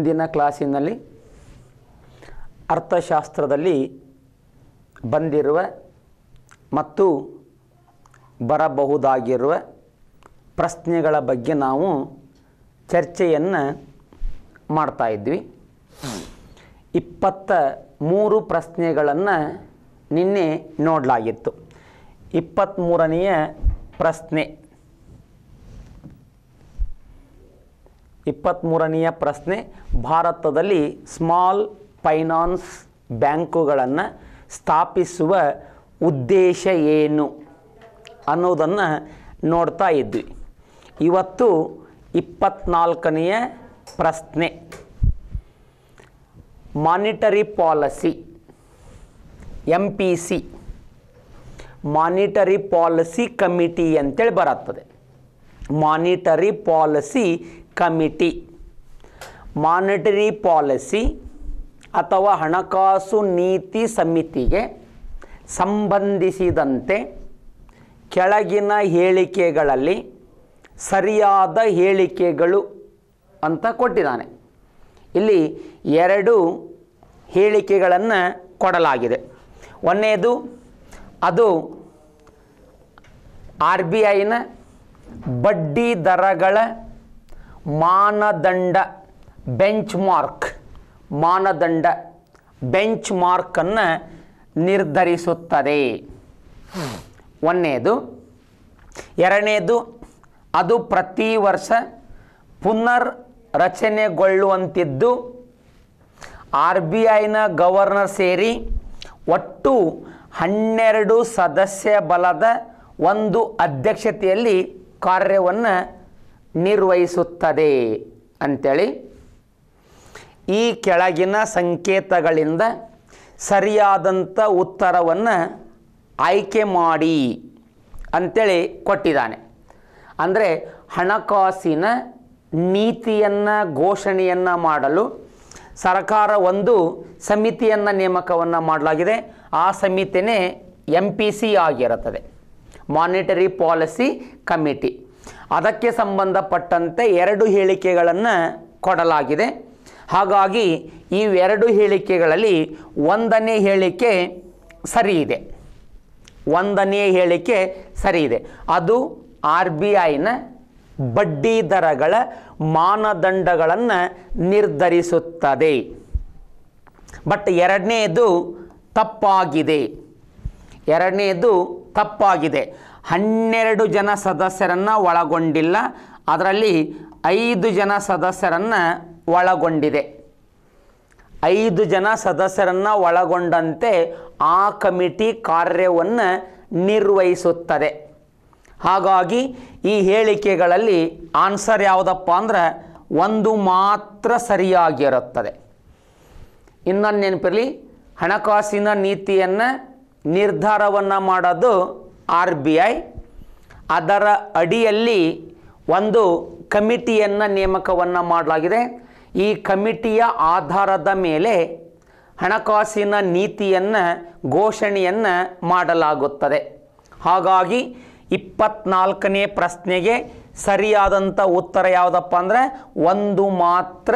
ಇಂದಿನ ಕ್ಲಾಸಿನಲ್ಲಿ ಅರ್ಥಶಾಸ್ತ್ರದಲ್ಲಿ ಬಂದಿರುವ ಮತ್ತು ಬರಬಹುದಾಗಿರುವ ಪ್ರಶ್ನೆಗಳ ಬಗ್ಗೆ ನಾವು ಚರ್ಚೆಯನ್ನು ಮಾಡ್ತಾ ಇದ್ವಿ ಇಪ್ಪತ್ತ ಮೂರು ಪ್ರಶ್ನೆಗಳನ್ನು ನಿನ್ನೆ ನೋಡಲಾಗಿತ್ತು ಇಪ್ಪತ್ತ್ಮೂರನೆಯ ಪ್ರಶ್ನೆ ಇಪ್ಪತ್ತ್ಮೂರನೆಯ ಪ್ರಶ್ನೆ ಭಾರತದಲ್ಲಿ ಸ್ಮಾಲ್ ಫೈನಾನ್ಸ್ ಬ್ಯಾಂಕುಗಳನ್ನು ಸ್ಥಾಪಿಸುವ ಉದ್ದೇಶ ಏನು ಅನ್ನೋದನ್ನು ನೋಡ್ತಾ ಇದ್ವಿ ಇವತ್ತು ಇಪ್ಪತ್ತ್ನಾಲ್ಕನೆಯ ಪ್ರಶ್ನೆ monetary policy M P C monetary policy committee ಅಂತೇಳಿ ಬರುತ್ತದೆ monetary policy committee monetary policy ಅಥವಾ ಹಣಕಾಸು ನೀತಿ ಸಮಿತಿಗೆ ಸಂಬಂಧಿಸಿದಂತೆ ಕೆಳಗಿನ ಹೇಳಿಕೆಗಳಲ್ಲಿ ಸರಿಯಾದ ಹೇಳಿಕೆಗಳು ಅಂತ ಕೊಟ್ಟಿದ್ದಾನೆ ಇಲ್ಲಿ ಎರಡು ಹೇಳಿಕೆಗಳನ್ನು ಕೊಡಲಾಗಿದೆ ಒಂದನೇದು ಅದು ಆರ್ ಬಿ ಐನ ಬಡ್ಡಿ ದರಗಳ ಮಾನದಂಡ ಬೆಂಚ್ ಮಾರ್ಕ್ ಮಾನದಂಡ ಬೆಂಚ್ ಮಾರ್ಕನ್ನು ನಿರ್ಧರಿಸುತ್ತದೆ ಒಂದನೇದು ಎರಡನೇದು ಅದು ಪ್ರತಿ ವರ್ಷ ಪುನರ್ ರಚನೆಗೊಳ್ಳುವಂತಿದ್ದು ಆರ್ ಬಿ ಐನ ಗವರ್ನರ್ ಸೇರಿ ಒಟ್ಟು ಹನ್ನೆರಡು ಸದಸ್ಯ ಬಲದ ಒಂದು ಅಧ್ಯಕ್ಷತೆಯಲ್ಲಿ ಕಾರ್ಯವನ್ನು ನಿರ್ವಹಿಸುತ್ತದೆ ಅಂಥೇಳಿ ಈ ಕೆಳಗಿನ ಸಂಕೇತಗಳಿಂದ ಸರಿಯಾದಂಥ ಉತ್ತರವನ್ನು ಆಯ್ಕೆ ಮಾಡಿ ಅಂಥೇಳಿ ಕೊಟ್ಟಿದ್ದಾನೆ ಅಂದರೆ ಹಣಕಾಸಿನ ನೀತಿಯನ್ನು ಘೋಷಣೆಯನ್ನು ಮಾಡಲು ಸರ್ಕಾರ ಒಂದು ಸಮಿತಿಯನ್ನು ನೇಮಕವನ್ನು ಮಾಡಲಾಗಿದೆ ಆ ಸಮಿತಿನೇ ಎಂ ಪಿ ಸಿ ಆಗಿರುತ್ತದೆ ಮಾನಿಟರಿ ಪಾಲಿಸಿ ಕಮಿಟಿ ಅದಕ್ಕೆ ಸಂಬಂಧಪಟ್ಟಂತೆ ಎರಡು ಹೇಳಿಕೆಗಳನ್ನು ಕೊಡಲಾಗಿದೆ ಹಾಗಾಗಿ ಈ ಎರಡು ಹೇಳಿಕೆಗಳಲ್ಲಿ ಒಂದನೇ ಹೇಳಿಕೆ ಸರಿ ಇದೆ ಒಂದನೇ ಹೇಳಿಕೆ ಸರಿ ಇದೆ ಅದು ಆರ್ ಬಿ ಐನ ಬಡ್ಡಿ ದರಗಳ ಮಾನದಂಡಗಳನ್ನು ನಿರ್ಧರಿಸುತ್ತದೆ ಬಟ್ ಎರಡನೇದು ತಪ್ಪಾಗಿದೆ ಎರಡನೇದು ತಪ್ಪಾಗಿದೆ ಹನ್ನೆರಡು ಜನ ಸದಸ್ಯರನ್ನು ಒಳಗೊಂಡಿಲ್ಲ ಅದರಲ್ಲಿ ಐದು ಜನ ಸದಸ್ಯರನ್ನು ಒಳಗೊಂಡಿದೆ ಐದು ಜನ ಸದಸ್ಯರನ್ನು ಒಳಗೊಂಡಂತೆ ಆ ಕಮಿಟಿ ಕಾರ್ಯವನ್ನು ನಿರ್ವಹಿಸುತ್ತದೆ ಹಾಗಾಗಿ ಈ ಹೇಳಿಕೆಗಳಲ್ಲಿ ಆನ್ಸರ್ ಯಾವುದಪ್ಪ ಅಂದರೆ ಒಂದು ಮಾತ್ರ ಸರಿಯಾಗಿರುತ್ತದೆ ಇನ್ನೊಂದು ನೆನಪಿರಲಿ ಹಣಕಾಸಿನ ನೀತಿಯನ್ನು ನಿರ್ಧಾರವನ್ನು ಮಾಡೋದು ಆರ್ ಬಿ ಐ ಅದರ ಅಡಿಯಲ್ಲಿ ಒಂದು ಕಮಿಟಿಯನ್ನು ನೇಮಕವನ್ನು ಮಾಡಲಾಗಿದೆ ಈ ಕಮಿಟಿಯ ಆಧಾರದ ಮೇಲೆ ಹಣಕಾಸಿನ ನೀತಿಯನ್ನು ಘೋಷಣೆಯನ್ನು ಮಾಡಲಾಗುತ್ತದೆ ಹಾಗಾಗಿ ಇಪ್ಪತ್ನಾಲ್ಕನೇ ಪ್ರಶ್ನೆಗೆ ಸರಿಯಾದಂಥ ಉತ್ತರ ಯಾವುದಪ್ಪ ಅಂದರೆ ಒಂದು ಮಾತ್ರ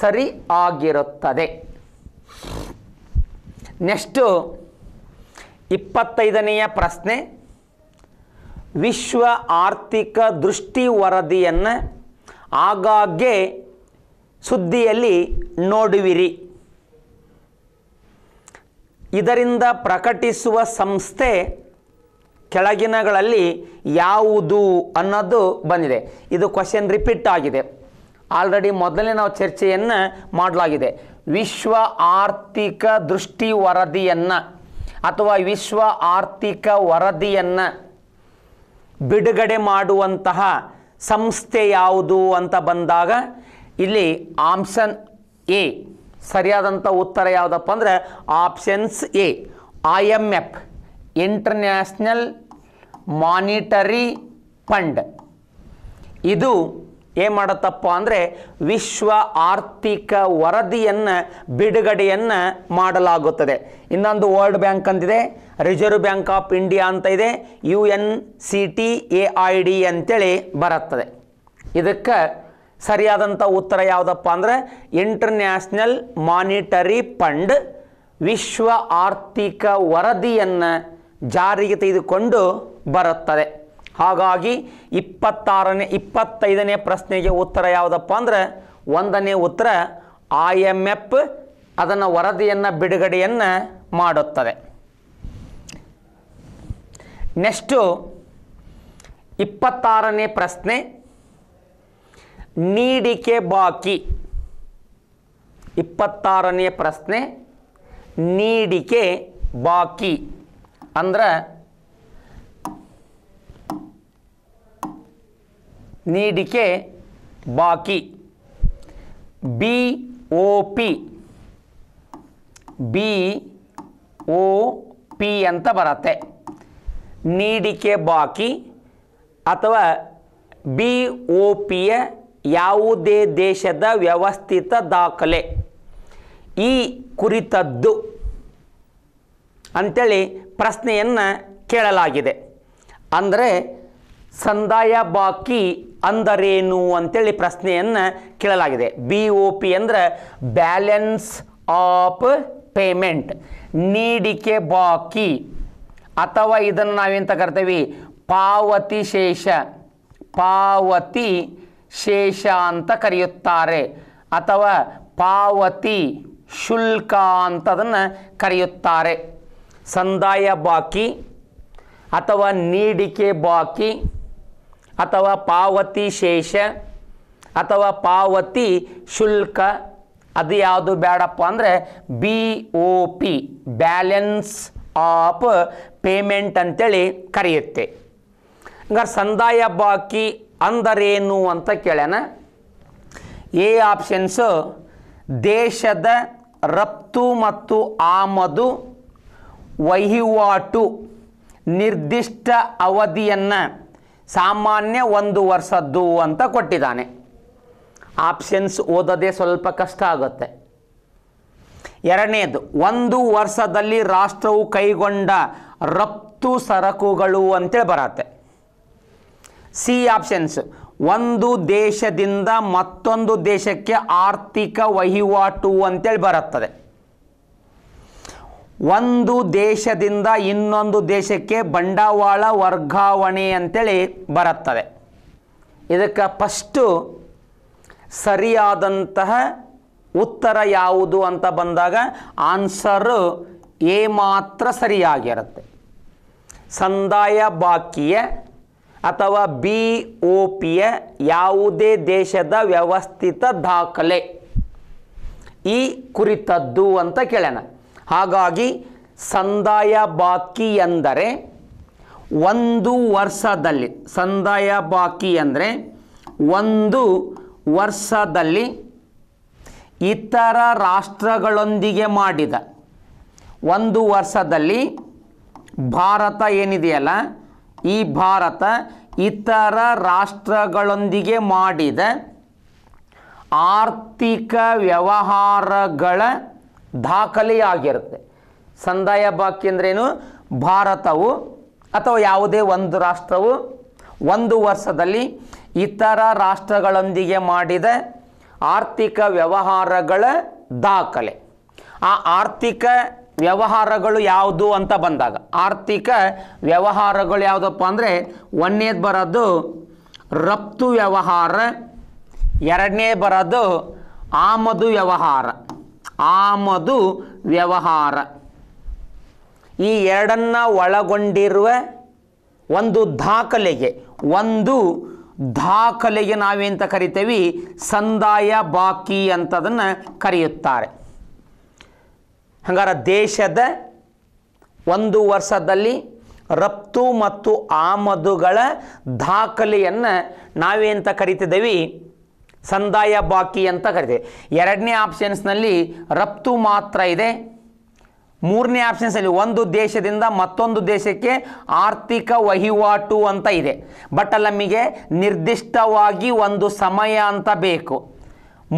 ಸರಿ ಆಗಿರುತ್ತದೆ ನೆಕ್ಸ್ಟು ಇಪ್ಪತ್ತೈದನೆಯ ಪ್ರಶ್ನೆ ವಿಶ್ವ ಆರ್ಥಿಕ ದೃಷ್ಟಿ ವರದಿಯನ್ನು ಆಗಾಗ್ಗೆ ಸುದ್ದಿಯಲ್ಲಿ ನೋಡುವಿರಿ ಇದರಿಂದ ಪ್ರಕಟಿಸುವ ಸಂಸ್ಥೆ ಕೆಳಗಿನಗಳಲ್ಲಿ ಯಾವುದು ಅನ್ನೋದು ಬಂದಿದೆ ಇದು ಕ್ವಶನ್ ರಿಪೀಟ್ ಆಗಿದೆ ಆಲ್ರೆಡಿ ಮೊದಲೇ ನಾವು ಚರ್ಚೆಯನ್ನು ಮಾಡಲಾಗಿದೆ ವಿಶ್ವ ಆರ್ಥಿಕ ದೃಷ್ಟಿ ವರದಿಯನ್ನು ಅಥವಾ ವಿಶ್ವ ಆರ್ಥಿಕ ವರದಿಯನ್ನು ಬಿಡುಗಡೆ ಮಾಡುವಂತಹ ಸಂಸ್ಥೆ ಯಾವುದು ಅಂತ ಬಂದಾಗ ಇಲ್ಲಿ ಆಪ್ಷನ್ ಎ ಸರಿಯಾದಂಥ ಉತ್ತರ ಯಾವುದಪ್ಪ ಅಂದರೆ options A I M F international monetary fund ಇದು ಏನು ಮಾಡತ್ತಪ್ಪ ಅಂದರೆ ವಿಶ್ವ ಆರ್ಥಿಕ ವರದಿಯನ್ನು ಬಿಡುಗಡೆಯನ್ನು ಮಾಡಲಾಗುತ್ತದೆ ಇನ್ನೊಂದು ವರ್ಲ್ಡ್ ಬ್ಯಾಂಕ್ ಅಂತಿದೆ ರಿಸರ್ವ್ ಬ್ಯಾಂಕ್ ಆಫ್ ಇಂಡಿಯಾ ಅಂತ ಇದೆ U N C T A I D ಅಂತೇಳಿ ಬರುತ್ತದೆ ಇದಕ್ಕೆ ಸರಿಯಾದಂಥ ಉತ್ತರ ಯಾವುದಪ್ಪ ಅಂದರೆ ಇಂಟರ್ನ್ಯಾಷನಲ್ ಮಾನಿಟರಿ ಫಂಡ್ ವಿಶ್ವ ಆರ್ಥಿಕ ವರದಿಯನ್ನು ಜಾರಿಗೆ ತೆಗೆದುಕೊಂಡು ಬರುತ್ತದೆ ಹಾಗಾಗಿ ಇಪ್ಪತ್ತಾರನೇ ಇಪ್ಪತ್ತೈದನೇ ಪ್ರಶ್ನೆಗೆ ಉತ್ತರ ಯಾವುದಪ್ಪ ಅಂದರೆ ಒಂದನೇ ಉತ್ತರ ಐ ಎಮ್ ಎಫ್ ಅದನ್ನು ವರದಿಯನ್ನು ಬಿಡುಗಡೆಯನ್ನು ಮಾಡುತ್ತದೆ ನೆಕ್ಸ್ಟು ಇಪ್ಪತ್ತಾರನೇ ಪ್ರಶ್ನೆ ನೀಡಿಕೆ ಬಾಕಿ ಇಪ್ಪತ್ತಾರನೇ ಪ್ರಶ್ನೆ ನೀಡಿಕೆ ಬಾಕಿ ಅಂದ್ರೆ ನೀಡಿಕೆ ಬಾಕಿ B O P B O P ಅಂತ ಬರುತ್ತೆ ನೀಡಿಕೆ ಬಾಕಿ ಅಥವಾ ಬಿ ಒ ಪಿಯ ಯಾವುದೇ ದೇಶದ ವ್ಯವಸ್ಥಿತ ದಾಖಲೆ ಈ ಕುರಿತದ್ದು ಅಂಥೇಳಿ ಪ್ರಶ್ನೆಯನ್ನು ಕೇಳಲಾಗಿದೆ ಅಂದರೆ ಸಂದಾಯ ಬಾಕಿ ಅಂದರೇನು ಅಂತೇಳಿ ಪ್ರಶ್ನೆಯನ್ನು ಕೇಳಲಾಗಿದೆ ಬಿ ಒ ಪಿ ಅಂದರೆ ಬ್ಯಾಲೆನ್ಸ್ ಆಫ್ ಪೇಮೆಂಟ್ ನೀಡಿಕೆ ಬಾಕಿ ಅಥವಾ ಇದನ್ನು ನಾವೆಂತ ಕರಿತೀವಿ ಪಾವತಿ ಶೇಷ ಪಾವತಿ ಶೇಷ ಅಂತ ಕರೆಯುತ್ತಾರೆ ಅಥವಾ ಪಾವತಿ ಶುಲ್ಕ ಅಂತದನ್ನು ಕರೆಯುತ್ತಾರೆ ಸಂದಾಯ ಬಾಕಿ ಅಥವಾ ನೀಡಿಕೆ ಬಾಕಿ ಅಥವಾ ಪಾವತಿ ಶೇಷ ಅಥವಾ ಪಾವತಿ ಶುಲ್ಕ ಅದು ಯಾವುದು ಬೇಡಪ್ಪ ಅಂದರೆ B O P balance of payment ಅಂತೇಳಿ ಕರೆಯುತ್ತೆ ಹಂಗಾರೆ ಸಂದಾಯ ಬಾಕಿ ಅಂದರೇನು ಅಂತ ಕೇಳ್ಯಾನ ಎ ಆಪ್ಷನ್ಸು ದೇಶದ ರಫ್ತು ಮತ್ತು ಆಮದು ವಹಿವಾಟು ನಿರ್ದಿಷ್ಟ ಅವಧಿಯನ್ನು ಸಾಮಾನ್ಯ ಒಂದು ವರ್ಷದ್ದು ಅಂತ ಕೊಟ್ಟಿದ್ದಾನೆ ಆಪ್ಷನ್ಸ್ ಓದೋದೇ ಸ್ವಲ್ಪ ಕಷ್ಟ ಆಗುತ್ತೆ ಎರಡನೇದು ಒಂದು ವರ್ಷದಲ್ಲಿ ರಾಷ್ಟ್ರವು ಕೈಗೊಂಡ ರಫ್ತು ಸರಕುಗಳು ಅಂತೇಳಿ ಬರತ್ತೆ ಸಿ ಆಪ್ಷನ್ಸ್ ಒಂದು ದೇಶದಿಂದ ಮತ್ತೊಂದು ದೇಶಕ್ಕೆ ಆರ್ಥಿಕ ವಹಿವಾಟು ಅಂತೇಳಿ ಬರುತ್ತದೆ ಒಂದು ದೇಶದಿಂದ ಇನ್ನೊಂದು ದೇಶಕ್ಕೆ ಬಂಡವಾಳ ವರ್ಗಾವಣೆ ಅಂತೇಳಿ ಬರುತ್ತದೆ ಇದಕ್ಕೆ ಫಸ್ಟು ಸರಿಯಾದಂತಹ ಉತ್ತರ ಯಾವುದು ಅಂತ ಬಂದಾಗ ಆನ್ಸರು ಎ ಮಾತ್ರ ಸರಿಯಾಗಿರುತ್ತೆ ಸಂದಾಯ ಬಾಕಿಯ ಅಥವಾ ಬಿ ಒ ಪಿಯ ಯಾವುದೇ ದೇಶದ ವ್ಯವಸ್ಥಿತ ದಾಖಲೆ ಈ ಕುರಿತದ್ದು ಅಂತ ಕೇಳೋಣ ಹಾಗಾಗಿ ಸಂದಾಯ ಬಾಕಿ ಎಂದರೆ ಒಂದು ವರ್ಷದಲ್ಲಿ ಸಂದಾಯ ಬಾಕಿ ಅಂದರೆ ಒಂದು ವರ್ಷದಲ್ಲಿ ಇತರ ರಾಷ್ಟ್ರಗಳೊಂದಿಗೆ ಮಾಡಿದ ಒಂದು ವರ್ಷದಲ್ಲಿ ಭಾರತ ಏನಿದೆಯಲ್ಲ ಈ ಭಾರತ ಇತರ ರಾಷ್ಟ್ರಗಳೊಂದಿಗೆ ಮಾಡಿದ ಆರ್ಥಿಕ ವ್ಯವಹಾರಗಳ ದಾಖಲೆಯಾಗಿರುತ್ತೆ ಸಂದಾಯ ಬಾಕಿ ಅಂದ್ರೇನು ಭಾರತವು ಅಥವಾ ಯಾವುದೇ ಒಂದು ರಾಷ್ಟ್ರವು ಒಂದು ವರ್ಷದಲ್ಲಿ ಇತರ ರಾಷ್ಟ್ರಗಳೊಂದಿಗೆ ಮಾಡಿದ ಆರ್ಥಿಕ ವ್ಯವಹಾರಗಳ ದಾಖಲೆ ಆ ಆರ್ಥಿಕ ವ್ಯವಹಾರಗಳು ಯಾವುದು ಅಂತ ಬಂದಾಗ ಆರ್ಥಿಕ ವ್ಯವಹಾರಗಳು ಯಾವುದಪ್ಪ ಅಂದರೆ ಒಂದನೇದು ಬರೋದು ರಫ್ತು ವ್ಯವಹಾರ ಎರಡನೇ ಬರೋದು ಆಮದು ವ್ಯವಹಾರ ಆಮದು ವ್ಯವಹಾರ ಈ ಎರಡನ್ನ ಒಳಗೊಂಡಿರುವ ಒಂದು ದಾಖಲೆಗೆ ಒಂದು ದಾಖಲೆಗೆ ನಾವೇಂತ ಕರಿತೇವೆ ಸಂದಾಯ ಬಾಕಿ ಅಂತದನ್ನು ಕರೆಯುತ್ತಾರೆ ಹಂಗಾರೆ ದೇಶದ ಒಂದು ವರ್ಷದಲ್ಲಿ ರಫ್ತು ಮತ್ತು ಆಮದುಗಳ ದಾಖಲೆಯನ್ನು ನಾವೇಂತ ಕರಿತಿದ್ದೇವೆ ಸಂದಾಯ ಬಾಕಿ ಅಂತ ಕರಿತೇವೆ ಎರಡನೇ ಆಪ್ಷನ್ಸ್ನಲ್ಲಿ ರಫ್ತು ಮಾತ್ರ ಇದೆ ಮೂರನೇ ಆಪ್ಷನ್ಸಲ್ಲಿ ಒಂದು ದೇಶದಿಂದ ಮತ್ತೊಂದು ದೇಶಕ್ಕೆ ಆರ್ಥಿಕ ವಹಿವಾಟು ಅಂತ ಇದೆ ಬಟ್ ಅಲ್ಲಿ ನಮಗೆ ನಿರ್ದಿಷ್ಟವಾಗಿ ಒಂದು ಸಮಯ ಅಂತ ಬೇಕು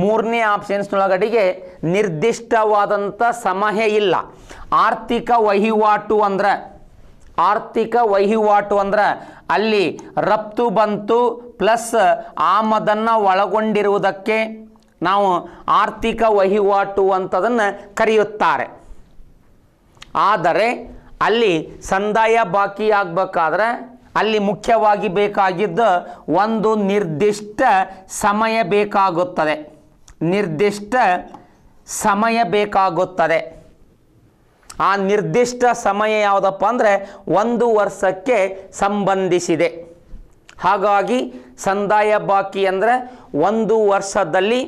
ಮೂರನೇ ಆಪ್ಷನ್ಸ್ನೊಳಗಡೆಗೆ ನಿರ್ದಿಷ್ಟವಾದಂಥ ಸಮಯ ಇಲ್ಲ ಆರ್ಥಿಕ ವಹಿವಾಟು ಅಂದ್ರೆ ಆರ್ಥಿಕ ವಹಿವಾಟು ಅಂದ್ರೆ ಅಲ್ಲಿ ರಫ್ತು ಬಂತು ಪ್ಲಸ್ ಆಮದನ್ನು ಒಳಗೊಂಡಿರುವುದಕ್ಕೆ ನಾವು ಆರ್ಥಿಕ ವಹಿವಾಟು ಅಂತದನ್ನು ಕರೆಯುತ್ತಾರೆ ಆದರೆ ಅಲ್ಲಿ ಸಂದಾಯ ಬಾಕಿ ಆಗಬೇಕಾದ್ರೆ ಅಲ್ಲಿ ಮುಖ್ಯವಾಗಿ ಬೇಕಾಗಿದ್ದ ಒಂದು ನಿರ್ದಿಷ್ಟ ಸಮಯ ಬೇಕಾಗುತ್ತದೆ ನಿರ್ದಿಷ್ಟ ಸಮಯ ಬೇಕಾಗುತ್ತದೆ ಆ ನಿರ್ದಿಷ್ಟ ಸಮಯ ಯಾವುದಪ್ಪ ಅಂದರೆ ಒಂದು ವರ್ಷಕ್ಕೆ ಸಂಬಂಧಿಸಿದೆ ಹಾಗಾಗಿ ಸಂದಾಯ ಬಾಕಿ ಅಂದರೆ ಒಂದು ವರ್ಷದಲ್ಲಿ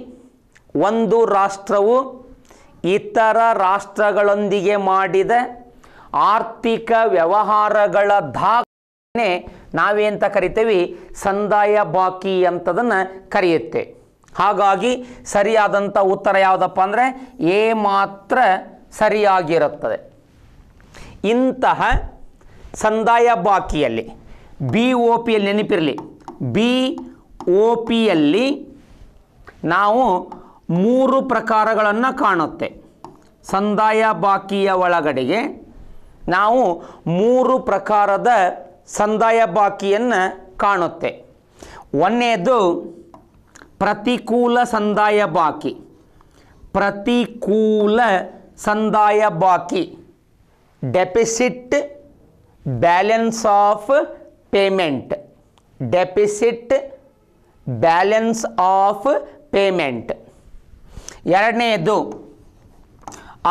ಒಂದು ರಾಷ್ಟ್ರವು ಇತರ ರಾಷ್ಟ್ರಗಳೊಂದಿಗೆ ಮಾಡಿದ ಆರ್ಥಿಕ ವ್ಯವಹಾರಗಳ ದಾಖಲೆ ನಾವೇಂತ ಕರಿತೀವಿ ಸಂದಾಯ ಬಾಕಿ ಅಂತದನ್ನು ಕರೆಯುತ್ತೆ ಹಾಗಾಗಿ ಸರಿಯಾದಂಥ ಉತ್ತರ ಯಾವುದಪ್ಪ ಅಂದರೆ ಎ ಮಾತ್ರ ಸರಿಯಾಗಿರುತ್ತದೆ ಇಂತಹ ಸಂದಾಯ ಬಾಕಿಯಲ್ಲಿ ಬಿ ಒ ಪಿಯಲ್ಲಿ ನೆನಪಿರಲಿ ಬಿ ಒ ಪಿಯಲ್ಲಿ ನಾವು ಮೂರು ಪ್ರಕಾರಗಳನ್ನು ಕಾಣುತ್ತೆ ಸಂದಾಯ ಬಾಕಿಯ ಒಳಗಡೆಗೆ ನಾವು ಮೂರು ಪ್ರಕಾರದ ಸಂದಾಯ ಬಾಕಿಯನ್ನು ಕಾಣುತ್ತೆ ಒಂದನೇದು ಪ್ರತಿಕೂಲ ಸಂದಾಯ ಬಾಕಿ ಪ್ರತಿಕೂಲ ಸಂದಾಯ ಬಾಕಿ deficit balance of payment deficit balance of payment ಎರಡನೆಯದು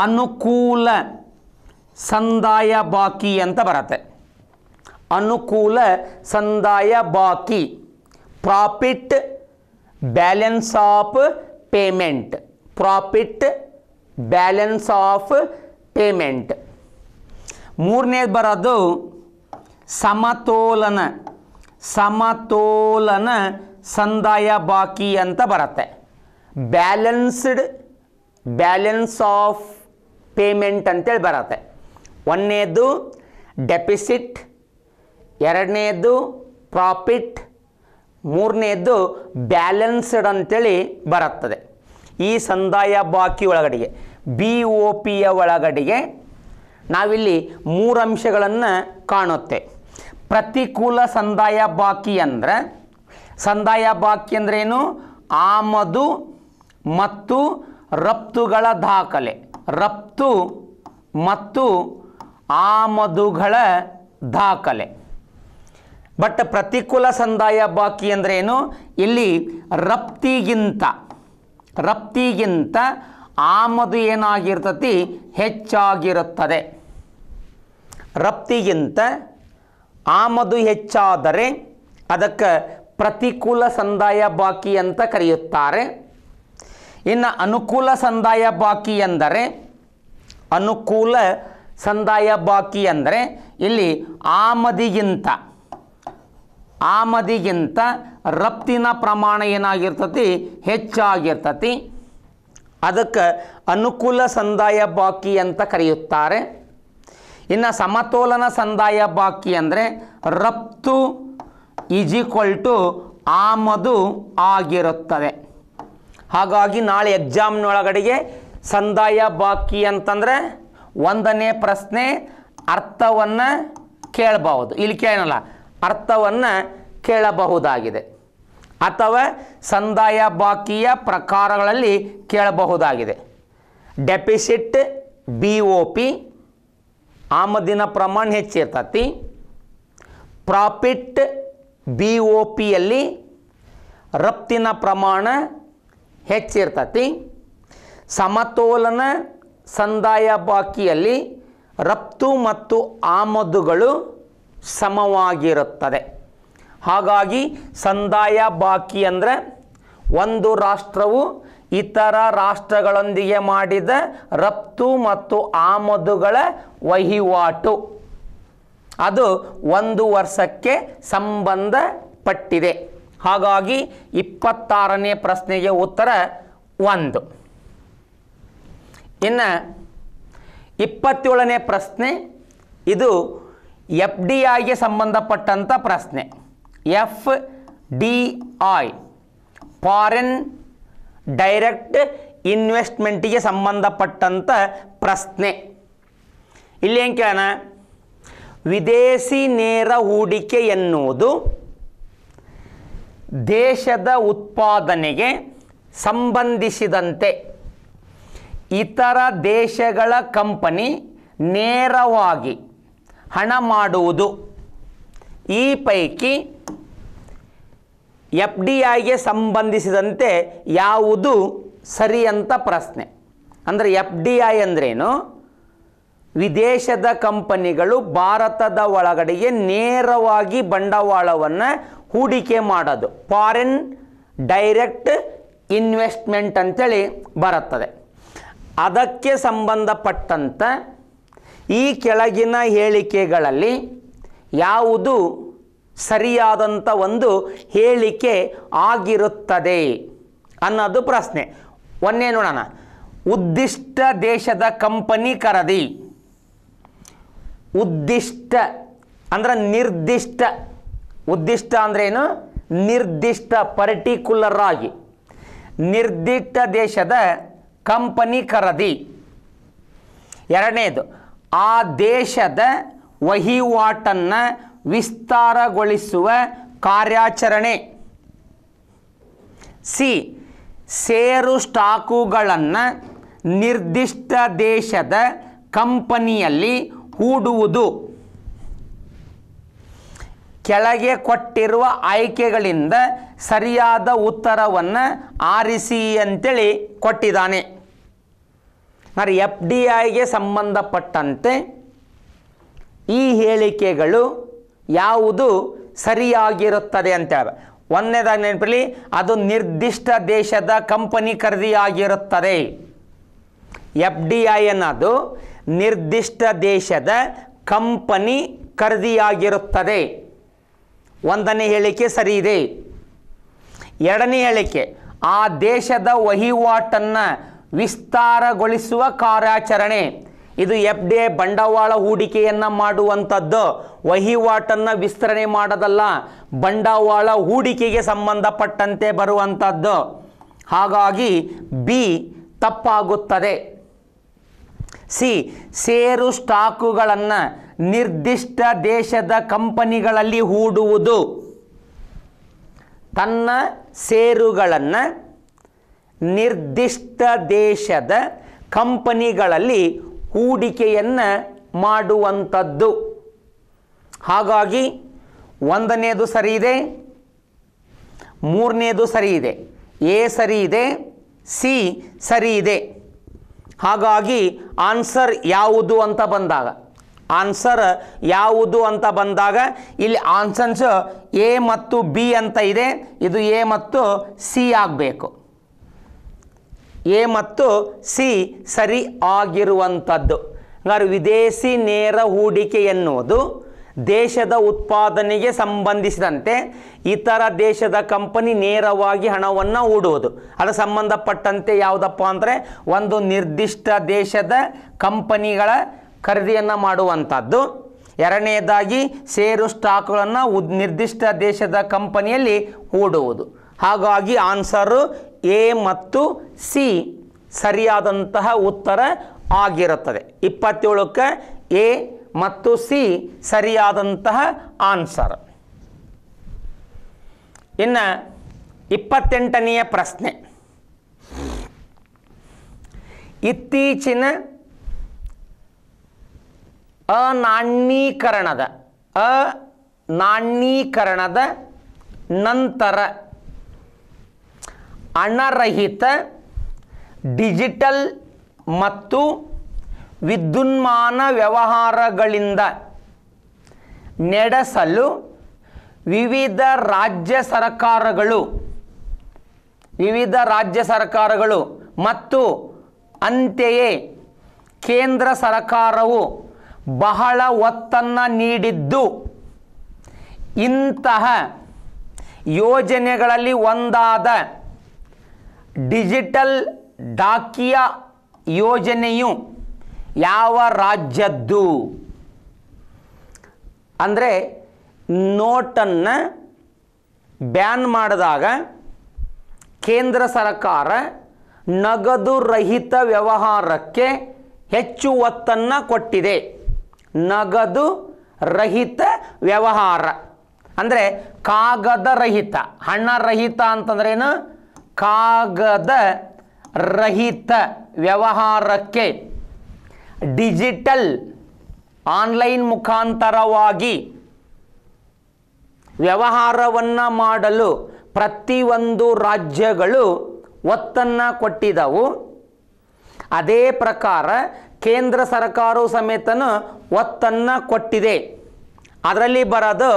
ಅನುಕೂಲ ಸಂದಾಯ ಬಾಕಿ ಅಂತ ಬರುತ್ತೆ ಅನುಕೂಲ ಸಂದಾಯ ಬಾಕಿ profit balance of payment profit balance of payment ಮೂರನೇದು ಬರೋದು ಸಮತೋಲನ ಸಮತೋಲನ ಸಂದಾಯ ಬಾಕಿ ಅಂತ ಬರುತ್ತೆ ಬ್ಯಾಲೆನ್ಸ್ಡ್ ಬ್ಯಾಲೆನ್ಸ್ ಆಫ್ ಪೇಮೆಂಟ್ ಅಂತೇಳಿ ಬರುತ್ತೆ ಒಂದನೇದು ಡೆಪಿಸಿಟ್ ಎರಡನೇದು ಪ್ರಾಫಿಟ್ ಮೂರನೇದು ಬ್ಯಾಲೆನ್ಸ್ಡ್ ಅಂತೇಳಿ ಬರುತ್ತದೆ ಈ ಸಂದಾಯ ಬಾಕಿ ಒಳಗಡೆಗೆ ಬಿ ಒ ಪಿಯ ಒಳಗಡೆಗೆ ನಾವಿಲ್ಲಿ ಮೂರು ಅಂಶಗಳನ್ನು ಕಾಣುತ್ತೆ ಪ್ರತಿಕೂಲ ಸಂದಾಯ ಬಾಕಿ ಅಂದರೆ ಸಂದಾಯ ಬಾಕಿ ಅಂದ್ರೇನು ಆಮದು ಮತ್ತು ರಫ್ತುಗಳ ದಾಖಲೆ ರಫ್ತು ಮತ್ತು ಆಮದುಗಳ ದಾಖಲೆ ಬಟ್ ಪ್ರತಿಕೂಲ ಸಂದಾಯ ಬಾಕಿ ಅಂದ್ರೇನು ಇಲ್ಲಿ ರಫ್ತಿಗಿಂತ ರಫ್ತಿಗಿಂತ ಆಮದು ಏನಾಗಿರ್ತತಿ ಹೆಚ್ಚಾಗಿರುತ್ತದೆ ರಪ್ತಿಗಿಂತ ಆಮದು ಹೆಚ್ಚಾದರೆ ಅದಕ್ಕೆ ಪ್ರತಿಕೂಲ ಸಂದಾಯ ಬಾಕಿ ಅಂತ ಕರೆಯುತ್ತಾರೆ ಇನ್ನು ಅನುಕೂಲ ಸಂದಾಯ ಬಾಕಿ ಎಂದರೆ ಅನುಕೂಲ ಸಂದಾಯ ಬಾಕಿ ಅಂದರೆ ಇಲ್ಲಿ ಆಮದಿಗಿಂತ ಆಮದಿಗಿಂತ ರಫ್ತಿನ ಪ್ರಮಾಣ ಏನಾಗಿರ್ತತಿ ಹೆಚ್ಚಾಗಿರ್ತತಿ ಅದಕ್ಕೆ ಅನುಕೂಲ ಸಂದಾಯ ಬಾಕಿ ಅಂತ ಕರೆಯುತ್ತಾರೆ ಇನ್ನು ಸಮತೋಲನ ಸಂದಾಯ ಬಾಕಿ ಅಂದರೆ ರಫ್ತು ಈಜ್ ಈಕ್ವಲ್ ಟು ಆಮದು ಆಗಿರುತ್ತದೆ ಹಾಗಾಗಿ ನಾಳೆ ಎಕ್ಸಾಮ್ನೊಳಗಡೆಗೆ ಸಂದಾಯ ಬಾಕಿ ಅಂತಂದರೆ ಒಂದನೇ ಪ್ರಶ್ನೆ ಅರ್ಥವನ್ನು ಕೇಳಬಹುದು ಇಲ್ಲಿ ಕೇಳಲ್ಲ ಅರ್ಥವನ್ನು ಕೇಳಬಹುದಾಗಿದೆ ಅಥವಾ ಸಂದಾಯ ಬಾಕಿಯ ಪ್ರಕಾರಗಳಲ್ಲಿ ಕೇಳಬಹುದಾಗಿದೆ ಡೆಪಿಸಿಟ್ ಬಿ ಒ ಪಿ ಆಮದಿನ ಪ್ರಮಾಣ ಹೆಚ್ಚಿರ್ತತಿ ಪ್ರಾಫಿಟ್ ಬಿ ಒ ಪಿಯಲ್ಲಿ ರಫ್ತಿನ ಪ್ರಮಾಣ ಹೆಚ್ಚಿರ್ತತಿ ಸಮತೋಲನ ಸಂದಾಯ ಬಾಕಿಯಲ್ಲಿ ರಫ್ತು ಮತ್ತು ಆಮದುಗಳು ಸಮವಾಗಿರುತ್ತದೆ ಹಾಗಾಗಿ ಸಂದಾಯ ಬಾಕಿ ಅಂದರೆ ಒಂದು ರಾಷ್ಟ್ರವು ಇತರ ರಾಷ್ಟ್ರಗಳೊಂದಿಗೆ ಮಾಡಿದ ರಫ್ತು ಮತ್ತು ಆಮದುಗಳ ವಹಿವಾಟು ಅದು ಒಂದು ವರ್ಷಕ್ಕೆ ಸಂಬಂಧಪಟ್ಟಿದೆ ಹಾಗಾಗಿ ಇಪ್ಪತ್ತಾರನೇ ಪ್ರಶ್ನೆಗೆ ಉತ್ತರ ಒಂದು ಇನ್ನು ಇಪ್ಪತ್ತೇಳನೇ ಪ್ರಶ್ನೆ ಇದು ಎಫ್ ಡಿ ಐಗೆ ಸಂಬಂಧಪಟ್ಟಂಥ ಪ್ರಶ್ನೆ F D I foreign direct ಇನ್ವೆಸ್ಟ್ಮೆಂಟಿಗೆ ಸಂಬಂಧಪಟ್ಟಂಥ ಪ್ರಶ್ನೆ ಇಲ್ಲಿ ಏನು ಕೇಳೋಣ ವಿದೇಶಿ ನೇರ ಹೂಡಿಕೆ ಎನ್ನುವುದು ದೇಶದ ಉತ್ಪಾದನೆಗೆ ಸಂಬಂಧಿಸಿದಂತೆ ಇತರ ದೇಶಗಳ ಕಂಪನಿ ನೇರವಾಗಿ ಹಣ ಮಾಡುವುದು ಈ ಪೈಕಿ ಎಫ್ ಡಿ ಐಗೆ ಸಂಬಂಧಿಸಿದಂತೆ ಯಾವುದು ಸರಿ ಅಂತ ಪ್ರಶ್ನೆ ಅಂದರೆ ಎಫ್ ಡಿ ಐ ಅಂದ್ರೇನು ವಿದೇಶದ ಕಂಪನಿಗಳು ಭಾರತದ ಒಳಗಡೆಗೆ ನೇರವಾಗಿ ಬಂಡವಾಳವನ್ನು ಹೂಡಿಕೆ ಮಾಡೋದು ಫಾರಿನ್ ಡೈರೆಕ್ಟ್ ಇನ್ವೆಸ್ಟ್ಮೆಂಟ್ ಅಂತೇಳಿ ಬರುತ್ತದೆ ಅದಕ್ಕೆ ಸಂಬಂಧಪಟ್ಟಂಥ ಈ ಕೆಳಗಿನ ಹೇಳಿಕೆಗಳಲ್ಲಿ ಯಾವುದು ಸರಿಯಾದಂಥ ಒಂದು ಹೇಳಿಕೆ ಆಗಿರುತ್ತದೆ ಅನ್ನೋದು ಪ್ರಶ್ನೆ ಒಂದೇ ನೋಡೋಣ ಉದ್ದಿಷ್ಟ ದೇಶದ ಕಂಪನಿ ಕರದಿ ಉದ್ದಿಷ್ಟ ಅಂದ್ರೆ ನಿರ್ದಿಷ್ಟ ಉದ್ದಿಷ್ಟ ಏನು ನಿರ್ದಿಷ್ಟ ಪರ್ಟಿಕ್ಯುಲರ್ ಆಗಿ ನಿರ್ದಿಷ್ಟ ದೇಶದ ಕಂಪನಿ ಕರದಿ ಎರಡನೇದು ಆ ದೇಶದ ವಹಿವಾಟನ್ನು ವಿಸ್ತಾರಗೊಳಿಸುವ ಕಾರ್ಯಾಚರಣೆ ಸಿ ಷೇರು ಸ್ಟಾಕುಗಳನ್ನು ನಿರ್ದಿಷ್ಟ ದೇಶದ ಕಂಪನಿಯಲ್ಲಿ ಹೂಡುವುದು ಕೆಳಗೆ ಕೊಟ್ಟಿರುವ ಆಯ್ಕೆಗಳಿಂದ ಸರಿಯಾದ ಉತ್ತರವನ್ನು ಆರಿಸಿ ಅಂತೇಳಿ ಕೊಟ್ಟಿದ್ದಾನೆ ಮರಿ ಎಫ್ ಡಿ ಐಗೆ ಸಂಬಂಧಪಟ್ಟಂತೆ ಈ ಹೇಳಿಕೆಗಳು ಯಾವುದು ಸರಿಯಾಗಿರುತ್ತದೆ ಅಂತ ಹೇಳಿ ಒಂದನೇದಾಗಿ ನೆನಪಿರಲಿ ಅದು ನಿರ್ದಿಷ್ಟ ದೇಶದ ಕಂಪನಿ ಖರೀದಿಯಾಗಿರುತ್ತದೆ ಎಫ್ ಡಿ ಐ ಅನ್ನೋದು ನಿರ್ದಿಷ್ಟ ದೇಶದ ಕಂಪನಿ ಖರೀದಿಯಾಗಿರುತ್ತದೆ ಒಂದನೇ ಹೇಳಿಕೆ ಸರಿ ಇದೆ ಎರಡನೇ ಹೇಳಿಕೆ ಆ ದೇಶದ ವಹಿವಾಟನ್ನು ವಿಸ್ತಾರಗೊಳಿಸುವ ಕಾರ್ಯಾಚರಣೆ ಇದು ಎಫ್ ಡಿ ಬಂಡವಾಳ ಹೂಡಿಕೆಯನ್ನು ಮಾಡುವಂಥದ್ದು ವಹಿವಾಟನ್ನು ವಿಸ್ತರಣೆ ಮಾಡದಲ್ಲ ಬಂಡವಾಳ ಹೂಡಿಕೆಗೆ ಸಂಬಂಧಪಟ್ಟಂತೆ ಬರುವಂಥದ್ದು ಹಾಗಾಗಿ ಬಿ ತಪ್ಪಾಗುತ್ತದೆ ಸಿ ಷೇರು ಸ್ಟಾಕುಗಳನ್ನು ನಿರ್ದಿಷ್ಟ ದೇಶದ ಕಂಪನಿಗಳಲ್ಲಿ ಹೂಡುವುದು ತನ್ನ ಷೇರುಗಳನ್ನು ನಿರ್ದಿಷ್ಟ ದೇಶದ ಕಂಪನಿಗಳಲ್ಲಿ ಹೂಡಿಕೆಯನ್ನು ಮಾಡುವಂಥದ್ದು ಹಾಗಾಗಿ ಒಂದನೇದು ಸರಿ ಇದೆ ಮೂರನೇದು ಸರಿ ಇದೆ ಎ ಸರಿ ಇದೆ ಸಿ ಸರಿ ಇದೆ ಹಾಗಾಗಿ ಆನ್ಸರ್ ಯಾವುದು ಅಂತ ಬಂದಾಗ ಆನ್ಸರ್ ಯಾವುದು ಅಂತ ಬಂದಾಗ ಇಲ್ಲಿ ಆನ್ಸನ್ಸ್ ಎ ಮತ್ತು ಬಿ ಅಂತ ಇದೆ ಇದು ಎ ಮತ್ತು ಸಿ ಆಗಬೇಕು ಎ ಮತ್ತು ಸಿ ಸರಿ ಆಗಿರುವಂಥದ್ದು ಹಂಗಾರೆ ವಿದೇಶಿ ನೇರ ಹೂಡಿಕೆ ಎನ್ನುವುದು ದೇಶದ ಉತ್ಪಾದನೆಗೆ ಸಂಬಂಧಿಸಿದಂತೆ ಇತರ ದೇಶದ ಕಂಪನಿ ನೇರವಾಗಿ ಹಣವನ್ನು ಹೂಡುವುದು ಅದಕ್ಕೆ ಸಂಬಂಧಪಟ್ಟಂತೆ ಯಾವುದಪ್ಪ ಅಂದರೆ ಒಂದು ನಿರ್ದಿಷ್ಟ ದೇಶದ ಕಂಪನಿಗಳ ಖರೀದಿಯನ್ನು ಮಾಡುವಂಥದ್ದು ಎರಡನೇದಾಗಿ ಷೇರು ಸ್ಟಾಕ್ಗಳನ್ನು ನಿರ್ದಿಷ್ಟ ದೇಶದ ಕಂಪನಿಯಲ್ಲಿ ಹೂಡುವುದು ಹಾಗಾಗಿ ಆನ್ಸರು ಎ ಮತ್ತು ಸಿ ಸರಿಯಾದಂತಹ ಉತ್ತರ ಆಗಿರುತ್ತದೆ ಇಪ್ಪತ್ತೇಳಕ್ಕೆ ಎ ಮತ್ತು ಸಿ ಸರಿಯಾದಂತಹ ಆನ್ಸರ್ ಇನ್ನು ಇಪ್ಪತ್ತೆಂಟನೆಯ ಪ್ರಶ್ನೆ ಇತ್ತೀಚಿನ ಅನಾಣ್ಯೀಕರಣದ ಅನಾಣ್ಯೀಕರಣದ ನಂತರ ಹಣರಹಿತ ಡಿಜಿಟಲ್ ಮತ್ತು ವಿದ್ಯುನ್ಮಾನ ವ್ಯವಹಾರಗಳಿಂದ ನಡೆಸಲು ವಿವಿಧ ರಾಜ್ಯ ಸರ್ಕಾರಗಳು ವಿವಿಧ ರಾಜ್ಯ ಸರ್ಕಾರಗಳು ಮತ್ತು ಅಂತೆಯೇ ಕೇಂದ್ರ ಸರ್ಕಾರವು ಬಹಳ ಒತ್ತನ್ನು ನೀಡಿದ್ದು ಇಂತಹ ಯೋಜನೆಗಳಲ್ಲಿ ಒಂದಾದ ಡಿಜಿಟಲ್ ಡಾಕಿಯ ಯೋಜನೆಯು ಯಾವ ರಾಜ್ಯದ್ದು ಅಂದರೆ ನೋಟನ್ನು ಬ್ಯಾನ್ ಮಾಡಿದಾಗ ಕೇಂದ್ರ ಸರ್ಕಾರ ನಗದು ರಹಿತ ವ್ಯವಹಾರಕ್ಕೆ ಹೆಚ್ಚು ಒತ್ತನ್ನು ಕೊಟ್ಟಿದೆ ನಗದು ರಹಿತ ವ್ಯವಹಾರ ಅಂದರೆ ಕಾಗದ ರಹಿತ ಹಣ ರಹಿತ ಅಂತಂದ್ರೇನು ಕಾಗದ ರಹಿತ ವ್ಯವಹಾರಕ್ಕೆ ಡಿಜಿಟಲ್ ಆನ್ಲೈನ್ ಮುಖಾಂತರವಾಗಿ ವ್ಯವಹಾರವನ್ನು ಮಾಡಲು ಪ್ರತಿಯೊಂದು ರಾಜ್ಯಗಳು ಒತ್ತನ್ನು ಕೊಟ್ಟಿದ್ದವು ಅದೇ ಪ್ರಕಾರ ಕೇಂದ್ರ ಸರ್ಕಾರ ಸಮೇತನೂ ಒತ್ತನ್ನು ಕೊಟ್ಟಿದೆ ಅದರಲ್ಲಿ ಬರೋದು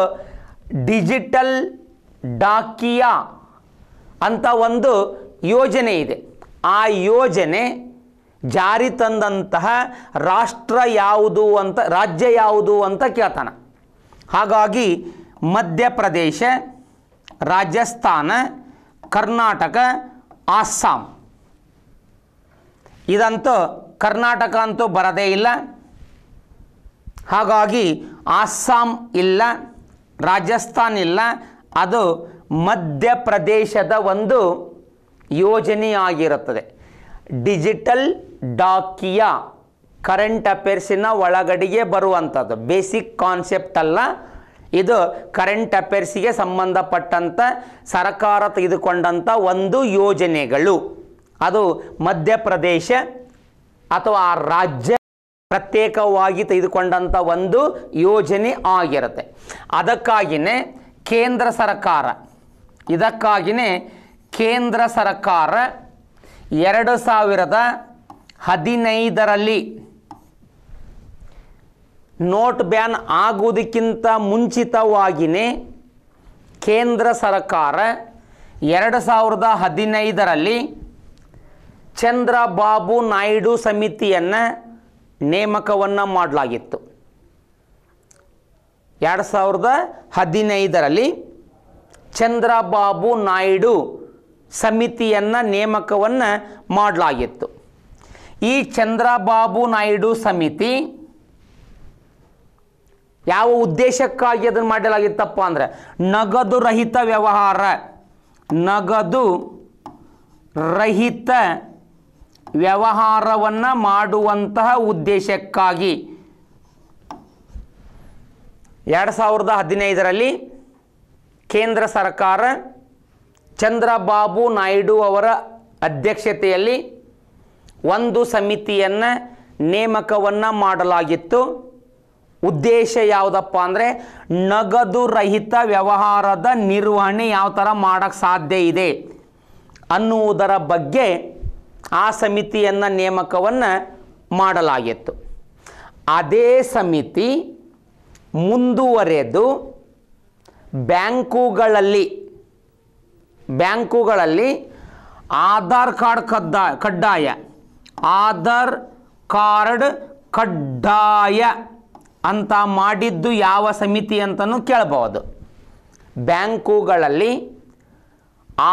ಡಿಜಿಟಲ್ ಡಾಕಿಯಾ ಅಂತ ಒಂದು ಯೋಜನೆ ಇದೆ ಆ ಯೋಜನೆ ಜಾರಿ ತಂದಂತಹ ರಾಷ್ಟ್ರ ಯಾವುದು ಅಂತ ರಾಜ್ಯ ಯಾವುದು ಅಂತ ಕೇಳ್ತಾನೆ ಹಾಗಾಗಿ ಮಧ್ಯಪ್ರದೇಶ ರಾಜಸ್ಥಾನ ಕರ್ನಾಟಕ ಅಸ್ಸಾಂ ಇದಂತೂ ಕರ್ನಾಟಕ ಅಂತೂ ಬರದೇ ಇಲ್ಲ ಹಾಗಾಗಿ ಅಸ್ಸಾಂ ಇಲ್ಲ ರಾಜಸ್ಥಾನ್ ಇಲ್ಲ ಅದು ಮಧ್ಯಪ್ರದೇಶದ ಒಂದು ಯೋಜನೆಯಾಗಿರುತ್ತದೆ ಡಿಜಿಟಲ್ ಡಾಕಿಯ ಕರೆಂಟ್ ಅಫೇರ್ಸಿನ ಒಳಗಡೆಗೆ ಬರುವಂಥದ್ದು ಬೇಸಿಕ್ ಕಾನ್ಸೆಪ್ಟ್ ಅಲ್ಲ ಇದು ಕರೆಂಟ್ ಅಫೇರ್ಸಿಗೆ ಸಂಬಂಧಪಟ್ಟಂಥ ಸರ್ಕಾರ ತೆಗೆದುಕೊಂಡಂಥ ಒಂದು ಯೋಜನೆಗಳು ಅದು ಮಧ್ಯಪ್ರದೇಶ ಅಥವಾ ಆ ರಾಜ್ಯ ಪ್ರತ್ಯೇಕವಾಗಿ ತೆಗೆದುಕೊಂಡಂಥ ಒಂದು ಯೋಜನೆ ಆಗಿರುತ್ತೆ ಅದಕ್ಕಾಗಿಯೇ ಕೇಂದ್ರ ಸರ್ಕಾರ ಇದಕ್ಕಾಗಿಯೇ ಕೇಂದ್ರ ಸರ್ಕಾರ ಎರಡು ಸಾವಿರದ ಹದಿನೈದರಲ್ಲಿ ನೋಟ್ ಬ್ಯಾನ್ ಆಗುವುದಕ್ಕಿಂತ ಮುಂಚಿತವಾಗಿಯೇ ಕೇಂದ್ರ ಸರ್ಕಾರ ಎರಡು ಸಾವಿರದ ಹದಿನೈದರಲ್ಲಿ ಚಂದ್ರಬಾಬು ನಾಯ್ಡು ಸಮಿತಿಯನ್ನು ನೇಮಕವನ್ನು ಮಾಡಲಾಗಿತ್ತು ಎರಡು ಸಾವಿರದ ಹದಿನೈದರಲ್ಲಿ ಚಂದ್ರಬಾಬು ನಾಯ್ಡು ಸಮಿತಿಯನ್ನು ನೇಮಕವನ್ನು ಮಾಡಲಾಗಿತ್ತು ಈ ಚಂದ್ರಬಾಬು ನಾಯ್ಡು ಸಮಿತಿ ಯಾವ ಉದ್ದೇಶಕ್ಕಾಗಿ ಅದನ್ನು ಮಾಡಲಾಗಿತ್ತಪ್ಪ ಅಂದರೆ ನಗದು ರಹಿತ ವ್ಯವಹಾರ ನಗದು ರಹಿತ ವ್ಯವಹಾರವನ್ನು ಮಾಡುವಂತಹ ಉದ್ದೇಶಕ್ಕಾಗಿ ಎರಡು ಸಾವಿರದ ಹದಿನೈದರಲ್ಲಿ ಕೇಂದ್ರ ಸರ್ಕಾರ ಚಂದ್ರಬಾಬು ನಾಯ್ಡು ಅವರ ಅಧ್ಯಕ್ಷತೆಯಲ್ಲಿ ಒಂದು ಸಮಿತಿಯನ್ನು ನೇಮಕವನ್ನು ಮಾಡಲಾಗಿತ್ತು ಉದ್ದೇಶ ಯಾವುದಪ್ಪ ಅಂದರೆ ನಗದು ರಹಿತ ವ್ಯವಹಾರದ ನಿರ್ವಹಣೆ ಯಾವ ಥರ ಮಾಡೋಕ್ಕೆ ಸಾಧ್ಯ ಇದೆ ಅನ್ನುವುದರ ಬಗ್ಗೆ ಆ ಸಮಿತಿಯನ್ನು ನೇಮಕವನ್ನು ಮಾಡಲಾಗಿತ್ತು ಅದೇ ಸಮಿತಿ ಮುಂದುವರೆದು ಬ್ಯಾಂಕುಗಳಲ್ಲಿ ಬ್ಯಾಂಕುಗಳಲ್ಲಿ ಆಧಾರ್ ಕಾರ್ಡ್ ಕಡ್ಡಾಯ ಕಡ್ಡಾಯ ಆಧಾರ್ ಕಾರ್ಡ್ ಕಡ್ಡಾಯ ಅಂತ ಮಾಡಿದ್ದು ಯಾವ ಸಮಿತಿ ಅಂತಲೂ ಕೇಳಬಹುದು ಬ್ಯಾಂಕುಗಳಲ್ಲಿ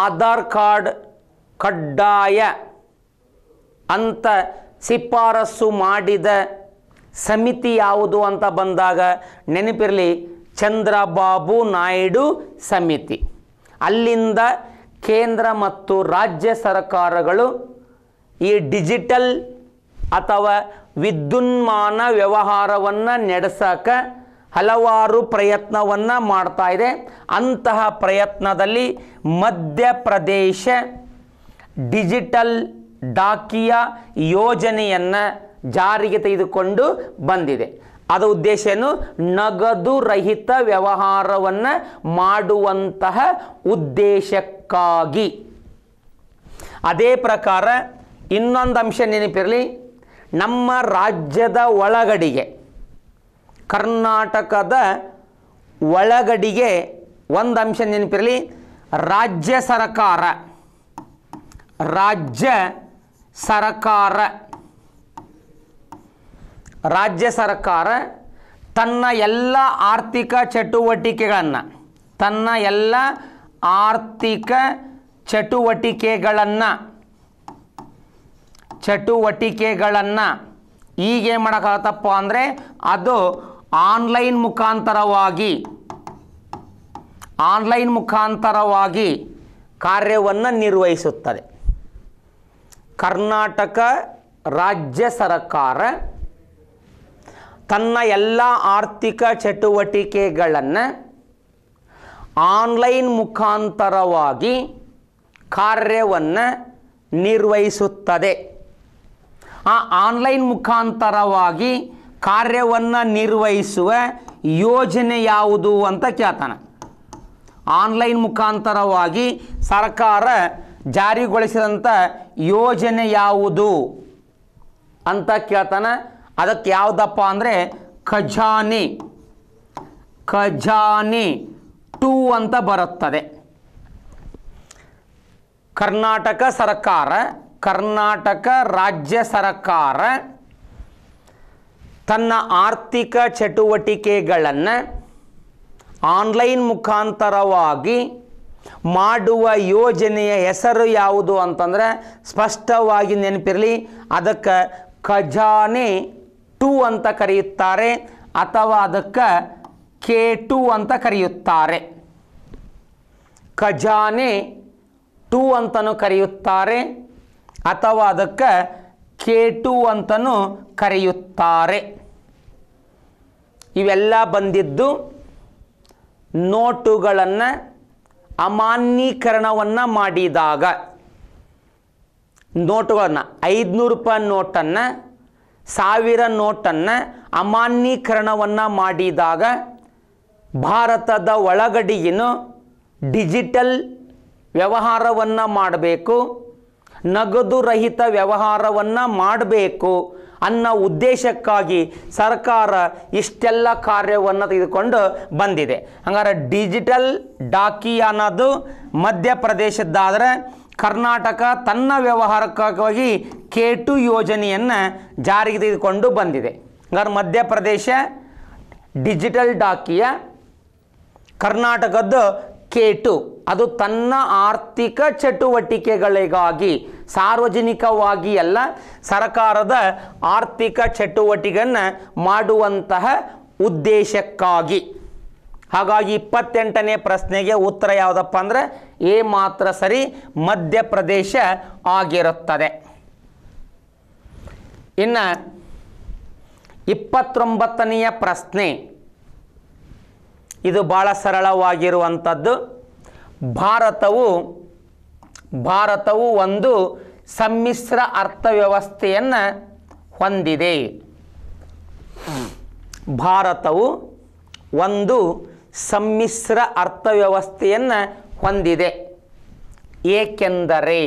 ಆಧಾರ್ ಕಾರ್ಡ್ ಕಡ್ಡಾಯ ಅಂತ ಶಿಫಾರಸು ಮಾಡಿದ ಸಮಿತಿ ಯಾವುದು ಅಂತ ಬಂದಾಗ ನೆನಪಿರಲಿ ಚಂದ್ರಬಾಬು ನಾಯ್ಡು ಸಮಿತಿ ಅಲ್ಲಿಂದ ಕೇಂದ್ರ ಮತ್ತು ರಾಜ್ಯ ಸರ್ಕಾರಗಳು ಈ ಡಿಜಿಟಲ್ ಅಥವಾ ವಿದ್ಯುನ್ಮಾನ ವ್ಯವಹಾರವನ್ನು ನಡೆಸೋಕೆ ಹಲವಾರು ಪ್ರಯತ್ನವನ್ನು ಮಾಡ್ತಾಯಿದೆ ಇದೆ ಅಂತಹ ಪ್ರಯತ್ನದಲ್ಲಿ ಮಧ್ಯಪ್ರದೇಶ ಡಿಜಿಟಲ್ ಡಾಕಿಯ ಯೋಜನೆಯನ್ನು ಜಾರಿಗೆ ತೆಗೆದುಕೊಂಡು ಬಂದಿದೆ ಅದ ಉದ್ದೇಶ ಏನು ನಗದು ರಹಿತ ವ್ಯವಹಾರವನ್ನು ಮಾಡುವಂತಹ ಉದ್ದೇಶಕ್ಕಾಗಿ ಅದೇ ಪ್ರಕಾರ ಇನ್ನೊಂದು ಅಂಶ ನೆನಪಿರಲಿ ನಮ್ಮ ರಾಜ್ಯದ ಒಳಗಡಿಗೆ ಕರ್ನಾಟಕದ ಒಳಗಡಿಗೆ ಒಂದು ಅಂಶ ನೆನಪಿರಲಿ ರಾಜ್ಯ ಸರಕಾರ ರಾಜ್ಯ ಸರಕಾರ ರಾಜ್ಯ ಸರ್ಕಾರ ತನ್ನ ಎಲ್ಲ ಆರ್ಥಿಕ ಚಟುವಟಿಕೆಗಳನ್ನು ತನ್ನ ಎಲ್ಲ ಆರ್ಥಿಕ ಚಟುವಟಿಕೆಗಳನ್ನು ಚಟುವಟಿಕೆಗಳನ್ನು ಈಗೇನು ಮಾಡೋಕ್ಕಾಗತ್ತಪ್ಪ ಅಂದರೆ ಅದು ಆನ್ಲೈನ್ ಮುಖಾಂತರವಾಗಿ ಆನ್ಲೈನ್ ಮುಖಾಂತರವಾಗಿ ಕಾರ್ಯವನ್ನು ನಿರ್ವಹಿಸುತ್ತದೆ ಕರ್ನಾಟಕ ರಾಜ್ಯ ಸರ್ಕಾರ ತನ್ನ ಎಲ್ಲ ಆರ್ಥಿಕ ಚಟುವಟಿಕೆಗಳನ್ನು ಆನ್ಲೈನ್ ಮುಖಾಂತರವಾಗಿ ಕಾರ್ಯವನ್ನು ನಿರ್ವಹಿಸುತ್ತದೆ ಆ ಆನ್ಲೈನ್ ಮುಖಾಂತರವಾಗಿ ಕಾರ್ಯವನ್ನು ನಿರ್ವಹಿಸುವ ಯೋಜನೆ ಯಾವುದು ಅಂತ ಕೇಳ್ತಾನೆ ಆನ್ಲೈನ್ ಮುಖಾಂತರವಾಗಿ ಸರ್ಕಾರ ಜಾರಿಗೊಳಿಸಿದಂಥ ಯೋಜನೆ ಯಾವುದು ಅಂತ ಕೇಳ್ತಾನೆ ಅದಕ್ಕೆ ಯಾವುದಪ್ಪ ಅಂದರೆ ಖಜಾನಿ ಖಜಾನಿ ಟು ಅಂತ ಬರುತ್ತದೆ ಕರ್ನಾಟಕ ಸರ್ಕಾರ ಕರ್ನಾಟಕ ರಾಜ್ಯ ಸರ್ಕಾರ ತನ್ನ ಆರ್ಥಿಕ ಚಟುವಟಿಕೆಗಳನ್ನು ಆನ್ಲೈನ್ ಮುಖಾಂತರವಾಗಿ ಮಾಡುವ ಯೋಜನೆಯ ಹೆಸರು ಯಾವುದು ಅಂತಂದರೆ ಸ್ಪಷ್ಟವಾಗಿ ನೆನಪಿರಲಿ ಅದಕ್ಕೆ ಖಜಾನೆ ಟು ಅಂತ ಕರೆಯುತ್ತಾರೆ ಅಥವಾ ಅದಕ್ಕೆ ಕೆ ಟು ಅಂತ ಕರೆಯುತ್ತಾರೆ ಖಜಾನೆ ಟು ಅಂತಲೂ ಕರೆಯುತ್ತಾರೆ ಅಥವಾ ಅದಕ್ಕೆ ಕೆ ಟು ಅಂತಲೂ ಕರೆಯುತ್ತಾರೆ ಇವೆಲ್ಲ ಬಂದಿದ್ದು ನೋಟುಗಳನ್ನು ಅಮಾನ್ಯೀಕರಣವನ್ನು ಮಾಡಿದಾಗ ನೋಟುಗಳನ್ನು ಐದುನೂರು ರೂಪಾಯಿ ನೋಟನ್ನು ಸಾವಿರ ನೋಟನ್ನು ಅಮಾನ್ಯೀಕರಣವನ್ನು ಮಾಡಿದಾಗ ಭಾರತದ ಒಳಗಡೆಯೇನು ಡಿಜಿಟಲ್ ವ್ಯವಹಾರವನ್ನು ಮಾಡಬೇಕು ನಗದು ರಹಿತ ವ್ಯವಹಾರವನ್ನು ಮಾಡಬೇಕು ಅನ್ನೋ ಉದ್ದೇಶಕ್ಕಾಗಿ ಸರ್ಕಾರ ಇಷ್ಟೆಲ್ಲ ಕಾರ್ಯವನ್ನು ತೆಗೆದುಕೊಂಡು ಬಂದಿದೆ ಹಂಗಾರೆ ಡಿಜಿಟಲ್ ಡಾಕಿ ಅನ್ನೋದು ಮಧ್ಯಪ್ರದೇಶದ್ದಾದರೆ ಕರ್ನಾಟಕ ತನ್ನ ವ್ಯವಹಾರಕ್ಕಾಗಿ ಕೆ ಟು ಯೋಜನೆಯನ್ನು ಜಾರಿಗೆ ತೆಗೆದುಕೊಂಡು ಬಂದಿದೆ ಹಂಗಾರೆ ಮಧ್ಯಪ್ರದೇಶ ಡಿಜಿಟಲ್ ಡಾಕಿಯ ಕರ್ನಾಟಕದ ಕೆ ಟು ಅದು ತನ್ನ ಆರ್ಥಿಕ ಚಟುವಟಿಕೆಗಳಿಗಾಗಿ ಸಾರ್ವಜನಿಕವಾಗಿ ಅಲ್ಲ ಸರ್ಕಾರದ ಆರ್ಥಿಕ ಚಟುವಟಿಕೆಯನ್ನು ಮಾಡುವಂತಹ ಉದ್ದೇಶಕ್ಕಾಗಿ ಹಾಗಾಗಿ ಇಪ್ಪತ್ತೆಂಟನೇ ಪ್ರಶ್ನೆಗೆ ಉತ್ತರ ಯಾವುದಪ್ಪ ಅಂದರೆ ಎ ಮಾತ್ರ ಸರಿ ಮಧ್ಯಪ್ರದೇಶ ಆಗಿರುತ್ತದೆ ಇನ್ನು ಇಪ್ಪತ್ತೊಂಬತ್ತನೆಯ ಪ್ರಶ್ನೆ ಇದು ಭಾಳ ಸರಳವಾಗಿರುವಂಥದ್ದು ಭಾರತವು ಭಾರತವು ಒಂದು ಸಮ್ಮಿಶ್ರ ಅರ್ಥವ್ಯವಸ್ಥೆಯನ್ನು ಹೊಂದಿದೆ ಭಾರತವು ಒಂದು ಸಮ್ಮಿಶ್ರ ಅರ್ಥವ್ಯವಸ್ಥೆಯನ್ನು ಹೊಂದಿದೆ ಏಕೆಂದರೆ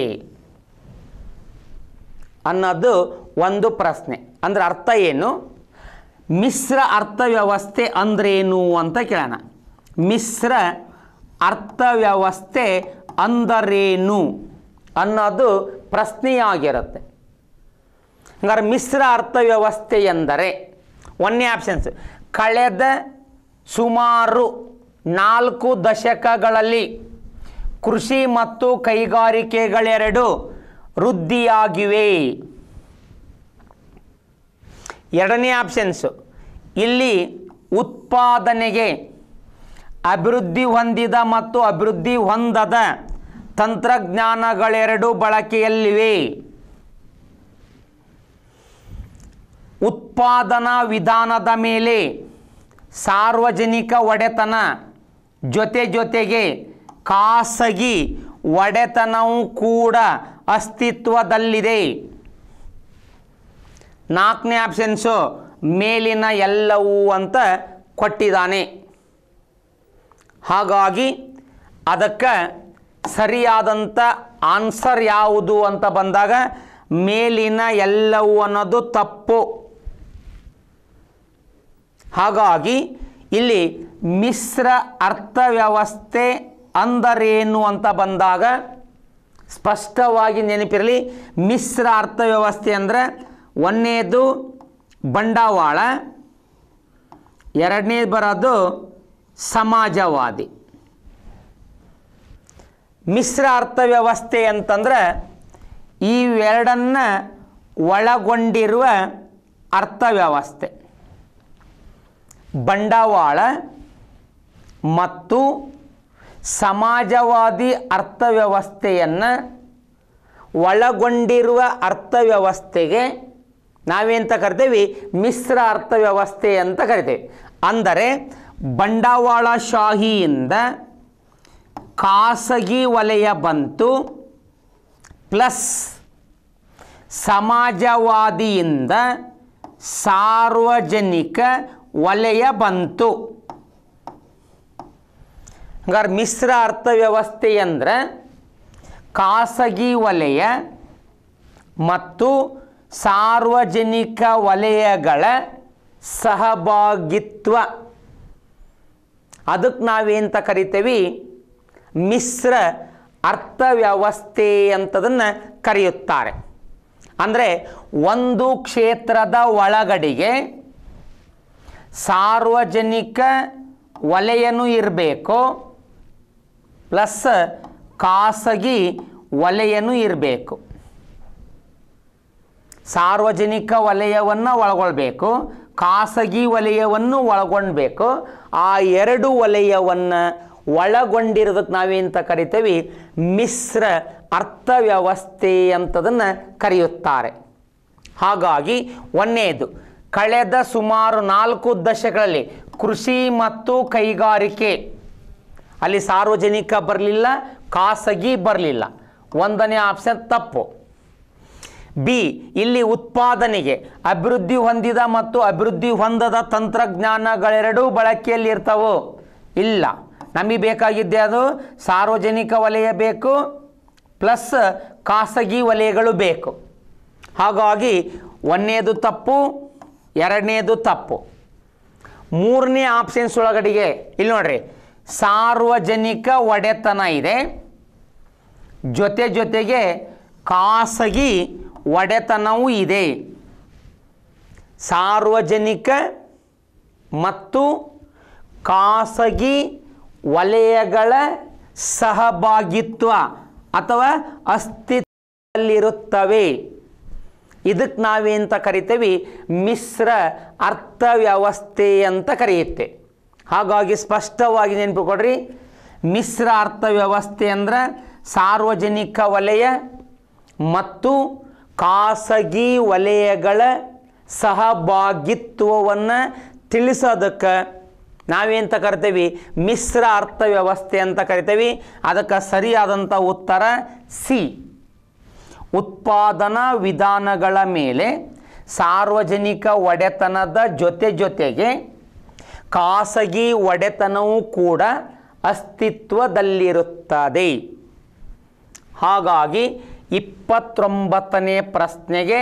ಅನ್ನೋದು ಒಂದು ಪ್ರಶ್ನೆ ಅಂದರೆ ಅರ್ಥ ಏನು ಮಿಶ್ರ ಅರ್ಥವ್ಯವಸ್ಥೆ ಅಂದ್ರೇನು ಅಂತ ಕೇಳೋಣ ಮಿಶ್ರ ಅರ್ಥವ್ಯವಸ್ಥೆ ಅಂದರೇನು ಅನ್ನೋದು ಪ್ರಶ್ನೆಯಾಗಿರುತ್ತೆ ಹಂಗಾರೆ ಮಿಶ್ರ ಅರ್ಥವ್ಯವಸ್ಥೆ ಎಂದರೆ ಒನ್ನೇ ಆಪ್ಷನ್ಸ್ ಕಳೆದ ಸುಮಾರು ನಾಲ್ಕು ದಶಕಗಳಲ್ಲಿ ಕೃಷಿ ಮತ್ತು ಕೈಗಾರಿಕೆಗಳೆರಡು ವೃದ್ಧಿಯಾಗಿವೆ ಎರಡನೇ ಆಪ್ಷನ್ಸು ಇಲ್ಲಿ ಉತ್ಪಾದನೆಗೆ ಅಭಿವೃದ್ಧಿ ಹೊಂದಿದ ಮತ್ತು ಅಭಿವೃದ್ಧಿ ಹೊಂದದ ತಂತ್ರಜ್ಞಾನಗಳೆರಡು ಬಳಕೆಯಲ್ಲಿವೆ ಉತ್ಪಾದನಾ ವಿಧಾನದ ಮೇಲೆ ಸಾರ್ವಜನಿಕ ಒಡೆತನ ಜೊತೆ ಜೊತೆಗೆ ಖಾಸಗಿ ಒಡೆತನವೂ ಕೂಡ ಅಸ್ತಿತ್ವದಲ್ಲಿದೆ ನಾಲ್ಕನೇ ಆಪ್ಷನ್ಸು ಮೇಲಿನ ಎಲ್ಲವೂ ಅಂತ ಕೊಟ್ಟಿದ್ದಾನೆ ಹಾಗಾಗಿ ಅದಕ್ಕೆ ಸರಿಯಾದಂಥ ಆನ್ಸರ್ ಯಾವುದು ಅಂತ ಬಂದಾಗ ಮೇಲಿನ ಎಲ್ಲವೂ ಅನ್ನೋದು ತಪ್ಪು ಹಾಗಾಗಿ ಇಲ್ಲಿ ಮಿಶ್ರ ಅರ್ಥವ್ಯವಸ್ಥೆ ಅಂದರೇನು ಅಂತ ಬಂದಾಗ ಸ್ಪಷ್ಟವಾಗಿ ನೆನಪಿರಲಿ ಮಿಶ್ರ ಅರ್ಥವ್ಯವಸ್ಥೆ ಅಂದರೆ ಒಂದನೇದು ಬಂಡವಾಳ ಎರಡನೇದು ಬರೋದು ಸಮಾಜವಾದಿ ಮಿಶ್ರ ಅರ್ಥವ್ಯವಸ್ಥೆ ಅಂತಂದರೆ ಇವೆರಡನ್ನು ಒಳಗೊಂಡಿರುವ ಅರ್ಥವ್ಯವಸ್ಥೆ ಬಂಡವಾಳ ಮತ್ತು ಸಮಾಜವಾದಿ ಅರ್ಥವ್ಯವಸ್ಥೆಯನ್ನು ಒಳಗೊಂಡಿರುವ ಅರ್ಥವ್ಯವಸ್ಥೆಗೆ ನಾವೇಂತ ಕರಿತೇವೆ ಮಿಶ್ರ ಅರ್ಥವ್ಯವಸ್ಥೆ ಅಂತ ಕರಿತೇವೆ ಅಂದರೆ ಬಂಡವಾಳಶಾಹಿಯಿಂದ ಖಾಸಗಿ ವಲಯ ಬಂತು ಪ್ಲಸ್ ಸಮಾಜವಾದಿಯಿಂದ ಸಾರ್ವಜನಿಕ ವಲಯ ಬಂತು ಹಂಗಾರೆ ಮಿಶ್ರ ಅರ್ಥವ್ಯವಸ್ಥೆ ಅಂದರೆ ಖಾಸಗಿ ವಲಯ ಮತ್ತು ಸಾರ್ವಜನಿಕ ವಲಯಗಳ ಸಹಭಾಗಿತ್ವ ಅದಕ್ಕೆ ನಾವೇಂತ ಕರಿತೇವೆ ಮಿಶ್ರ ಅರ್ಥವ್ಯವಸ್ಥೆ ಅಂತದನ್ನು ಕರೆಯುತ್ತಾರೆ ಅಂದರೆ ಒಂದು ಕ್ಷೇತ್ರದ ಒಳಗಡೆಗೆ ಸಾರ್ವಜನಿಕ ವಲಯನೂ ಇರಬೇಕು ಪ್ಲಸ್ ಖಾಸಗಿ ವಲಯನೂ ಇರಬೇಕು ಸಾರ್ವಜನಿಕ ವಲಯವನ್ನು ಒಳಗೊಳ್ಬೇಕು ಖಾಸಗಿ ವಲಯವನ್ನು ಒಳಗೊಂಡಬೇಕು ಆ ಎರಡು ವಲಯವನ್ನು ಒಳಗೊಂಡಿರೋದಕ್ಕೆ ನಾವೇಂತ ಕರಿತೀವಿ ಮಿಶ್ರ ಅರ್ಥವ್ಯವಸ್ಥೆ ಅಂತದನ್ನು ಕರೆಯುತ್ತಾರೆ ಹಾಗಾಗಿ ಒಂದೇದು ಕಳೆದ ಸುಮಾರು ನಾಲ್ಕು ದಶಕಗಳಲ್ಲಿ ಕೃಷಿ ಮತ್ತು ಕೈಗಾರಿಕೆ ಅಲ್ಲಿ ಸಾರ್ವಜನಿಕ ಬರಲಿಲ್ಲ ಖಾಸಗಿ ಬರಲಿಲ್ಲ ಒಂದನೇ ಆಪ್ಷನ್ ತಪ್ಪು ಬಿ ಇಲ್ಲಿ ಉತ್ಪಾದನೆಗೆ ಅಭಿವೃದ್ಧಿ ಹೊಂದಿದ ಮತ್ತು ಅಭಿವೃದ್ಧಿ ಹೊಂದದ ತಂತ್ರಜ್ಞಾನಗಳೆರಡೂ ಬಳಕೆಯಲ್ಲಿ ಇರ್ತವು ಇಲ್ಲ ನಮಗೆ ಬೇಕಾಗಿದ್ದೆ ಅದು ಸಾರ್ವಜನಿಕ ವಲಯ ಬೇಕು ಪ್ಲಸ್ ಖಾಸಗಿ ವಲಯಗಳು ಬೇಕು ಹಾಗಾಗಿ ಒಂದೇದು ತಪ್ಪು ಎರಡನೇದು ತಪ್ಪು ಮೂರನೇ ಆಪ್ಷನ್ಸ್ ಒಳಗಡೆಗೆ ಇಲ್ಲಿ ನೋಡ್ರಿ ಸಾರ್ವಜನಿಕ ಒಡೆತನ ಇದೆ ಜೊತೆ ಜೊತೆಗೆ ಖಾಸಗಿ ಒಡೆತನವೂ ಇದೆ ಸಾರ್ವಜನಿಕ ಮತ್ತು ಖಾಸಗಿ ವಲಯಗಳ ಸಹಭಾಗಿತ್ವ ಅಥವಾ ಅಸ್ತಿತ್ವದಲ್ಲಿರುತ್ತವೆ ಇದಕ್ಕೆ ನಾವೇಂತ ಕರಿತೇವೆ ಮಿಶ್ರ ಅರ್ಥವ್ಯವಸ್ಥೆ ಅಂತ ಕರೆಯುತ್ತೆ ಹಾಗಾಗಿ ಸ್ಪಷ್ಟವಾಗಿ ಕೊಡ್ರಿ ಮಿಶ್ರ ಅರ್ಥವ್ಯವಸ್ಥೆ ಅಂದ್ರೆ ಸಾರ್ವಜನಿಕ ವಲಯ ಮತ್ತು ಖಾಸಗಿ ವಲಯಗಳ ಸಹಭಾಗಿತ್ವವನ್ನು ತಿಳಿಸೋದಕ್ಕೆ ನಾವೇಂತ ಕರಿತೇವೆ ಮಿಶ್ರ ಅರ್ಥವ್ಯವಸ್ಥೆ ಅಂತ ಕರಿತೇವೆ ಅದಕ್ಕೆ ಸರಿಯಾದಂಥ ಉತ್ತರ ಸಿ ಉತ್ಪಾದನಾ ವಿಧಾನಗಳ ಮೇಲೆ ಸಾರ್ವಜನಿಕ ಒಡೆತನದ ಜೊತೆ ಜೊತೆಗೆ ಖಾಸಗಿ ಒಡೆತನವೂ ಕೂಡ ಅಸ್ತಿತ್ವದಲ್ಲಿರುತ್ತದೆ ಹಾಗಾಗಿ ಇಪ್ಪತ್ತೊಂಬತ್ತನೇ ಪ್ರಶ್ನೆಗೆ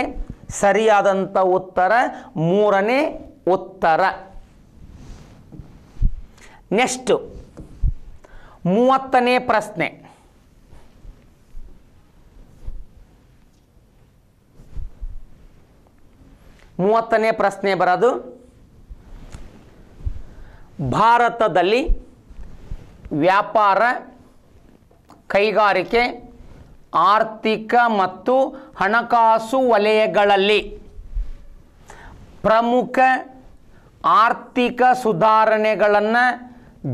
ಸರಿಯಾದಂಥ ಉತ್ತರ ಮೂರನೇ ಉತ್ತರ ನೆಕ್ಸ್ಟು ಮೂವತ್ತನೇ ಪ್ರಶ್ನೆ ಮೂವತ್ತನೇ ಪ್ರಶ್ನೆ ಬರೋದು ಭಾರತದಲ್ಲಿ ವ್ಯಾಪಾರ ಕೈಗಾರಿಕೆ ಆರ್ಥಿಕ ಮತ್ತು ಹಣಕಾಸು ವಲಯಗಳಲ್ಲಿ ಪ್ರಮುಖ ಆರ್ಥಿಕ ಸುಧಾರಣೆಗಳನ್ನು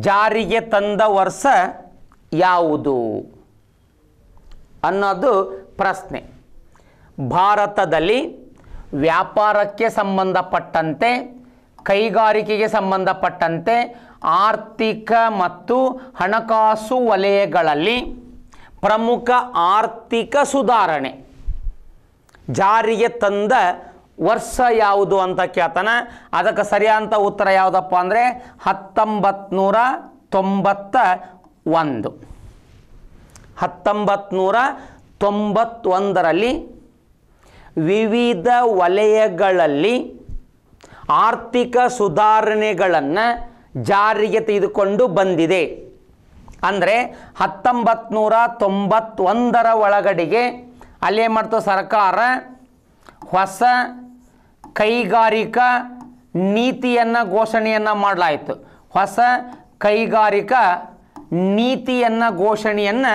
ಜಾರಿಗೆ ತಂದ ವರ್ಷ ಯಾವುದು ಅನ್ನೋದು ಪ್ರಶ್ನೆ ಭಾರತದಲ್ಲಿ ವ್ಯಾಪಾರಕ್ಕೆ ಸಂಬಂಧಪಟ್ಟಂತೆ ಕೈಗಾರಿಕೆಗೆ ಸಂಬಂಧಪಟ್ಟಂತೆ ಆರ್ಥಿಕ ಮತ್ತು ಹಣಕಾಸು ವಲಯಗಳಲ್ಲಿ ಪ್ರಮುಖ ಆರ್ಥಿಕ ಸುಧಾರಣೆ ಜಾರಿಗೆ ತಂದ ವರ್ಷ ಯಾವುದು ಅಂತ ಕೇಳ್ತಾನೆ ಅದಕ್ಕೆ ಸರಿಯಾದಂಥ ಉತ್ತರ ಯಾವುದಪ್ಪ ಅಂದರೆ ಹತ್ತೊಂಬತ್ತು ತೊಂಬತ್ತ ಒಂದು ಹತ್ತೊಂಬತ್ತು ನೂರ ತೊಂಬತ್ತೊಂದರಲ್ಲಿ ವಿವಿಧ ವಲಯಗಳಲ್ಲಿ ಆರ್ಥಿಕ ಸುಧಾರಣೆಗಳನ್ನು ಜಾರಿಗೆ ತೆಗೆದುಕೊಂಡು ಬಂದಿದೆ ಅಂದರೆ ಹತ್ತೊಂಬತ್ತು ನೂರ ತೊಂಬತ್ತೊಂದರ ಒಳಗಡೆಗೆ ಅಲ್ಲೇ ಮಾಡ್ತು ಸರ್ಕಾರ ಹೊಸ ಕೈಗಾರಿಕಾ ನೀತಿಯನ್ನು ಘೋಷಣೆಯನ್ನು ಮಾಡಲಾಯಿತು ಹೊಸ ಕೈಗಾರಿಕಾ ನೀತಿಯನ್ನು ಘೋಷಣೆಯನ್ನು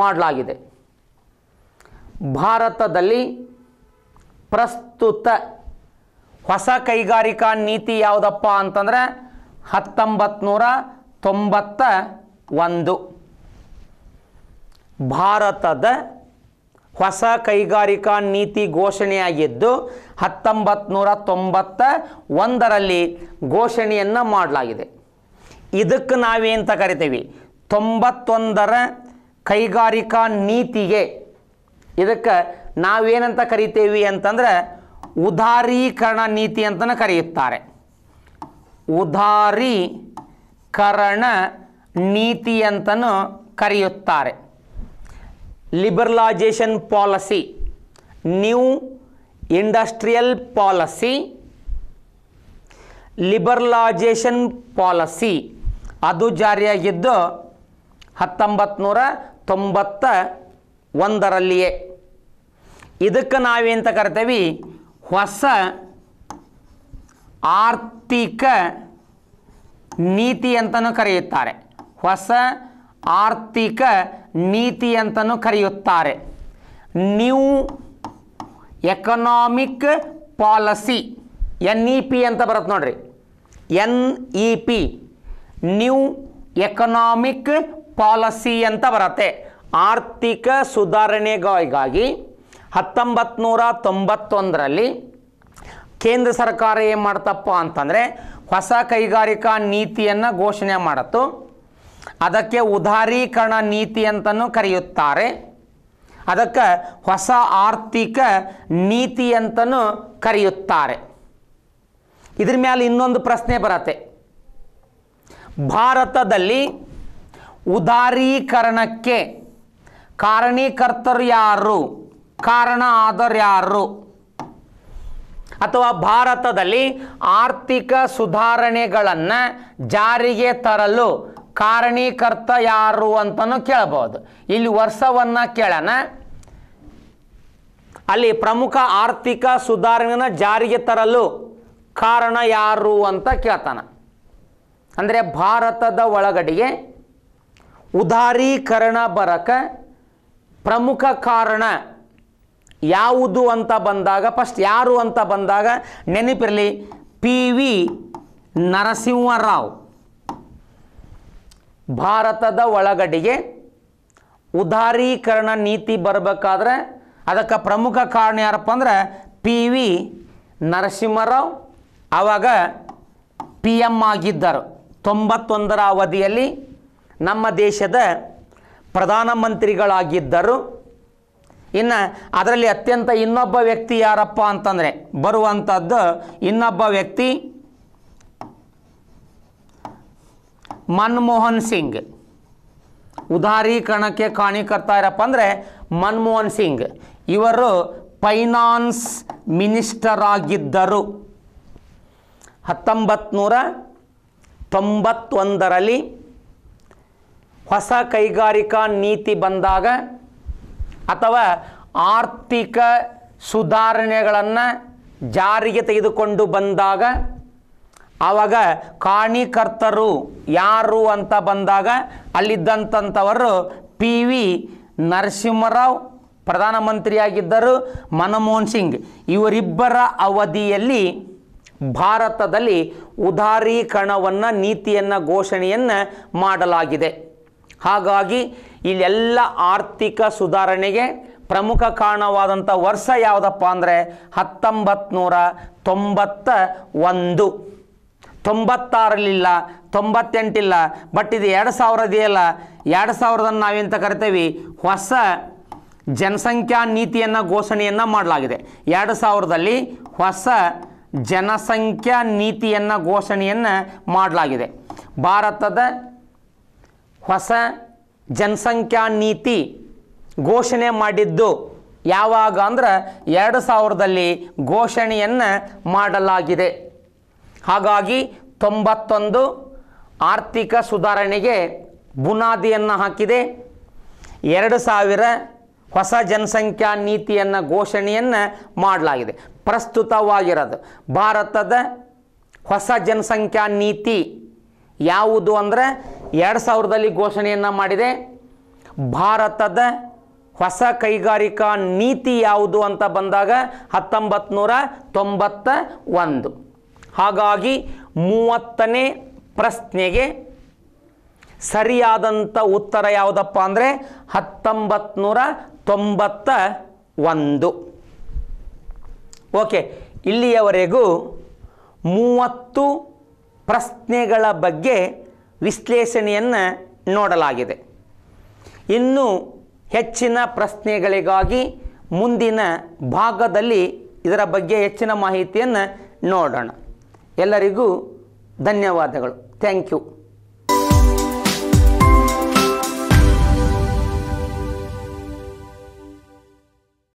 ಮಾಡಲಾಗಿದೆ ಭಾರತದಲ್ಲಿ ಪ್ರಸ್ತುತ ಹೊಸ ಕೈಗಾರಿಕಾ ನೀತಿ ಯಾವುದಪ್ಪ ಅಂತಂದರೆ ಹತ್ತೊಂಬತ್ತು ತೊಂಬತ್ತ ಒಂದು ಭಾರತದ ಹೊಸ ಕೈಗಾರಿಕಾ ನೀತಿ ಘೋಷಣೆಯಾಗಿದ್ದು ಹತ್ತೊಂಬತ್ತು ತೊಂಬತ್ತ ಒಂದರಲ್ಲಿ ಘೋಷಣೆಯನ್ನು ಮಾಡಲಾಗಿದೆ ಇದಕ್ಕೆ ನಾವೇಂತ ಕರಿತೀವಿ ತೊಂಬತ್ತೊಂದರ ಕೈಗಾರಿಕಾ ನೀತಿಗೆ ಇದಕ್ಕೆ ನಾವೇನಂತ ಕರಿತೇವಿ ಅಂತಂದ್ರೆ ಉದಾರೀಕರಣ ನೀತಿ ಅಂತಲೂ ಕರೆಯುತ್ತಾರೆ ಉದಾರೀಕರಣ ನೀತಿ ಅಂತಲೂ ಕರೆಯುತ್ತಾರೆ liberalisation policy new industrial policy liberalisation policy ಅದು ಜಾರಿಯಾಗಿದ್ದು ಹತ್ತೊಂಬತ್ತು ನೂರ ತೊಂಬತ್ತ ಒಂದರಲ್ಲಿಯೇ ಇದಕ್ಕೆ ನಾವೇಂತ ಕರಿತೀವಿ ಹೊಸ ಆರ್ಥಿಕ ನೀತಿ ಅಂತಲೂ ಕರೆಯುತ್ತಾರೆ ಹೊಸ ಆರ್ಥಿಕ ನೀತಿ ಅಂತಲೂ ಕರೆಯುತ್ತಾರೆ new economic policy N E P ಅಂತ ಬರುತ್ತೆ ನೋಡ್ರಿ N E P new economic policy ಅಂತ ಬರುತ್ತೆ ಆರ್ಥಿಕ ಸುಧಾರಣೆಗಾಗಿ ಹತ್ತೊಂಬತ್ತು ತೊಂಬತ್ತೊಂದರಲ್ಲಿ ಕೇಂದ್ರ ಸರ್ಕಾರ ಏನು ಮಾಡ್ತಪ್ಪ ಅಂತಂದರೆ ಹೊಸ ಕೈಗಾರಿಕಾ ನೀತಿಯನ್ನು ಘೋಷಣೆ ಮಾಡಿತು ಅದಕ್ಕೆ ಉದಾರೀಕರಣ ನೀತಿ ಅಂತಲೂ ಕರೆಯುತ್ತಾರೆ ಅದಕ್ಕೆ ಹೊಸ ಆರ್ಥಿಕ ನೀತಿ ಅಂತಲೂ ಕರೆಯುತ್ತಾರೆ ಇದ್ರ ಮೇಲೆ ಇನ್ನೊಂದು ಪ್ರಶ್ನೆ ಬರತ್ತೆ ಭಾರತದಲ್ಲಿ ಉದಾರೀಕರಣಕ್ಕೆ ಕಾರಣೀಕರ್ತರು ಯಾರು ಕಾರಣ ಯಾರು ಅಥವಾ ಭಾರತದಲ್ಲಿ ಆರ್ಥಿಕ ಸುಧಾರಣೆಗಳನ್ನು ಜಾರಿಗೆ ತರಲು ಕಾರಣೀಕರ್ತ ಯಾರು ಅಂತಲೂ ಕೇಳಬಹುದು ಇಲ್ಲಿ ವರ್ಷವನ್ನು ಕೇಳೋಣ ಅಲ್ಲಿ ಪ್ರಮುಖ ಆರ್ಥಿಕ ಸುಧಾರಣೆನ ಜಾರಿಗೆ ತರಲು ಕಾರಣ ಯಾರು ಅಂತ ಕೇಳ್ತಾನೆ ಅಂದರೆ ಭಾರತದ ಒಳಗಡೆಗೆ ಉದಾರೀಕರಣ ಬರಕ ಪ್ರಮುಖ ಕಾರಣ ಯಾವುದು ಅಂತ ಬಂದಾಗ ಫಸ್ಟ್ ಯಾರು ಅಂತ ಬಂದಾಗ ನೆನಪಿರಲಿ ಪಿ ವಿ ನರಸಿಂಹರಾವ್ ಭಾರತದ ಒಳಗಡೆಗೆ ಉದಾರೀಕರಣ ನೀತಿ ಬರಬೇಕಾದ್ರೆ ಅದಕ್ಕೆ ಪ್ರಮುಖ ಕಾರಣ ಯಾರಪ್ಪ ಅಂದ್ರೆ ಪಿ ವಿ ನರಸಿಂಹರಾವ್ ಆವಾಗ ಪಿ ಎಮ್ ಆಗಿದ್ದರು ತೊಂಬತ್ತೊಂದರ ಅವಧಿಯಲ್ಲಿ ನಮ್ಮ ದೇಶದ ಪ್ರಧಾನಮಂತ್ರಿಗಳಾಗಿದ್ದರು ಇನ್ನು ಅದರಲ್ಲಿ ಅತ್ಯಂತ ಇನ್ನೊಬ್ಬ ವ್ಯಕ್ತಿ ಯಾರಪ್ಪ ಅಂತಂದರೆ ಬರುವಂಥದ್ದು ಇನ್ನೊಬ್ಬ ವ್ಯಕ್ತಿ ಮನ್ಮೋಹನ್ ಸಿಂಗ್ ಉದಾರೀಕರಣಕ್ಕೆ ಕಾಣಿಕರ್ತಾ ಇರಪ್ಪ ಅಂದರೆ ಮನ್ಮೋಹನ್ ಸಿಂಗ್ ಇವರು ಫೈನಾನ್ಸ್ ಮಿನಿಸ್ಟರ್ ಆಗಿದ್ದರು ಹತ್ತೊಂಬತ್ತು ತೊಂಬತ್ತೊಂದರಲ್ಲಿ ಹೊಸ ಕೈಗಾರಿಕಾ ನೀತಿ ಬಂದಾಗ ಅಥವಾ ಆರ್ಥಿಕ ಸುಧಾರಣೆಗಳನ್ನು ಜಾರಿಗೆ ತೆಗೆದುಕೊಂಡು ಬಂದಾಗ ಆವಾಗ ಕಾಣಿಕರ್ತರು ಯಾರು ಅಂತ ಬಂದಾಗ ಅಲ್ಲಿದ್ದಂಥವರು ಪಿ ವಿ ನರಸಿಂಹರಾವ್ ಪ್ರಧಾನಮಂತ್ರಿಯಾಗಿದ್ದರು ಮನಮೋಹನ್ ಸಿಂಗ್ ಇವರಿಬ್ಬರ ಅವಧಿಯಲ್ಲಿ ಭಾರತದಲ್ಲಿ ಉದಾರೀಕರಣವನ್ನು ನೀತಿಯನ್ನು ಘೋಷಣೆಯನ್ನು ಮಾಡಲಾಗಿದೆ ಹಾಗಾಗಿ ಇಲ್ಲೆಲ್ಲ ಆರ್ಥಿಕ ಸುಧಾರಣೆಗೆ ಪ್ರಮುಖ ಕಾರಣವಾದಂಥ ವರ್ಷ ಯಾವುದಪ್ಪ ಅಂದರೆ ಹತ್ತೊಂಬತ್ತು ತೊಂಬತ್ತ ಒಂದು ತೊಂಬತ್ತಾರಲ್ಲಿಲ್ಲ ತೊಂಬತ್ತೆಂಟಿಲ್ಲ ಬಟ್ ಇದು ಎರಡು ಸಾವಿರದೆಯಲ್ಲ ಎರಡು ಸಾವಿರದನ್ನು ನಾವೆಂತ ಕರಿತೀವಿ ಹೊಸ ಜನಸಂಖ್ಯಾ ನೀತಿಯನ್ನು ಘೋಷಣೆಯನ್ನು ಮಾಡಲಾಗಿದೆ ಎರಡು ಸಾವಿರದಲ್ಲಿ ಹೊಸ ಜನಸಂಖ್ಯಾ ನೀತಿಯನ್ನು ಘೋಷಣೆಯನ್ನು ಮಾಡಲಾಗಿದೆ ಭಾರತದ ಹೊಸ ಜನಸಂಖ್ಯಾ ನೀತಿ ಘೋಷಣೆ ಮಾಡಿದ್ದು ಯಾವಾಗ ಅಂದ್ರೆ ಎರಡು ಸಾವಿರದಲ್ಲಿ ಘೋಷಣೆಯನ್ನು ಮಾಡಲಾಗಿದೆ ಹಾಗಾಗಿ ತೊಂಬತ್ತೊಂದು ಆರ್ಥಿಕ ಸುಧಾರಣೆಗೆ ಬುನಾದಿಯನ್ನು ಹಾಕಿದೆ ಎರಡು ಸಾವಿರ ಹೊಸ ಜನಸಂಖ್ಯಾ ನೀತಿಯನ್ನು ಘೋಷಣೆಯನ್ನು ಮಾಡಲಾಗಿದೆ ಪ್ರಸ್ತುತವಾಗಿರೋದು ಭಾರತದ ಹೊಸ ಜನಸಂಖ್ಯಾ ನೀತಿ ಯಾವುದು ಅಂದರೆ ಎರಡು ಸಾವಿರದಲ್ಲಿ ಘೋಷಣೆಯನ್ನು ಮಾಡಿದೆ ಭಾರತದ ಹೊಸ ಕೈಗಾರಿಕಾ ನೀತಿ ಯಾವುದು ಅಂತ ಬಂದಾಗ ಹತ್ತೊಂಬತ್ತು ನೂರ ತೊಂಬತ್ತ ಒಂದು ಹಾಗಾಗಿ ಮೂವತ್ತನೇ ಪ್ರಶ್ನೆಗೆ ಸರಿಯಾದಂಥ ಉತ್ತರ ಯಾವುದಪ್ಪ ಅಂದರೆ ಹತ್ತೊಂಬತ್ತು ನೂರ ತೊಂಬತ್ತ ಒಂದು ಓಕೆ ಇಲ್ಲಿಯವರೆಗೂ ಮೂವತ್ತು ಪ್ರಶ್ನೆಗಳ ಬಗ್ಗೆ ವಿಶ್ಲೇಷಣೆಯನ್ನು ನೋಡಲಾಗಿದೆ ಇನ್ನು ಹೆಚ್ಚಿನ ಪ್ರಶ್ನೆಗಳಿಗಾಗಿ ಮುಂದಿನ ಭಾಗದಲ್ಲಿ ಇದರ ಬಗ್ಗೆ ಹೆಚ್ಚಿನ ಮಾಹಿತಿಯನ್ನು ನೋಡೋಣ ಎಲ್ಲರಿಗೂ ಧನ್ಯವಾದಗಳು ಥ್ಯಾಂಕ್ ಯು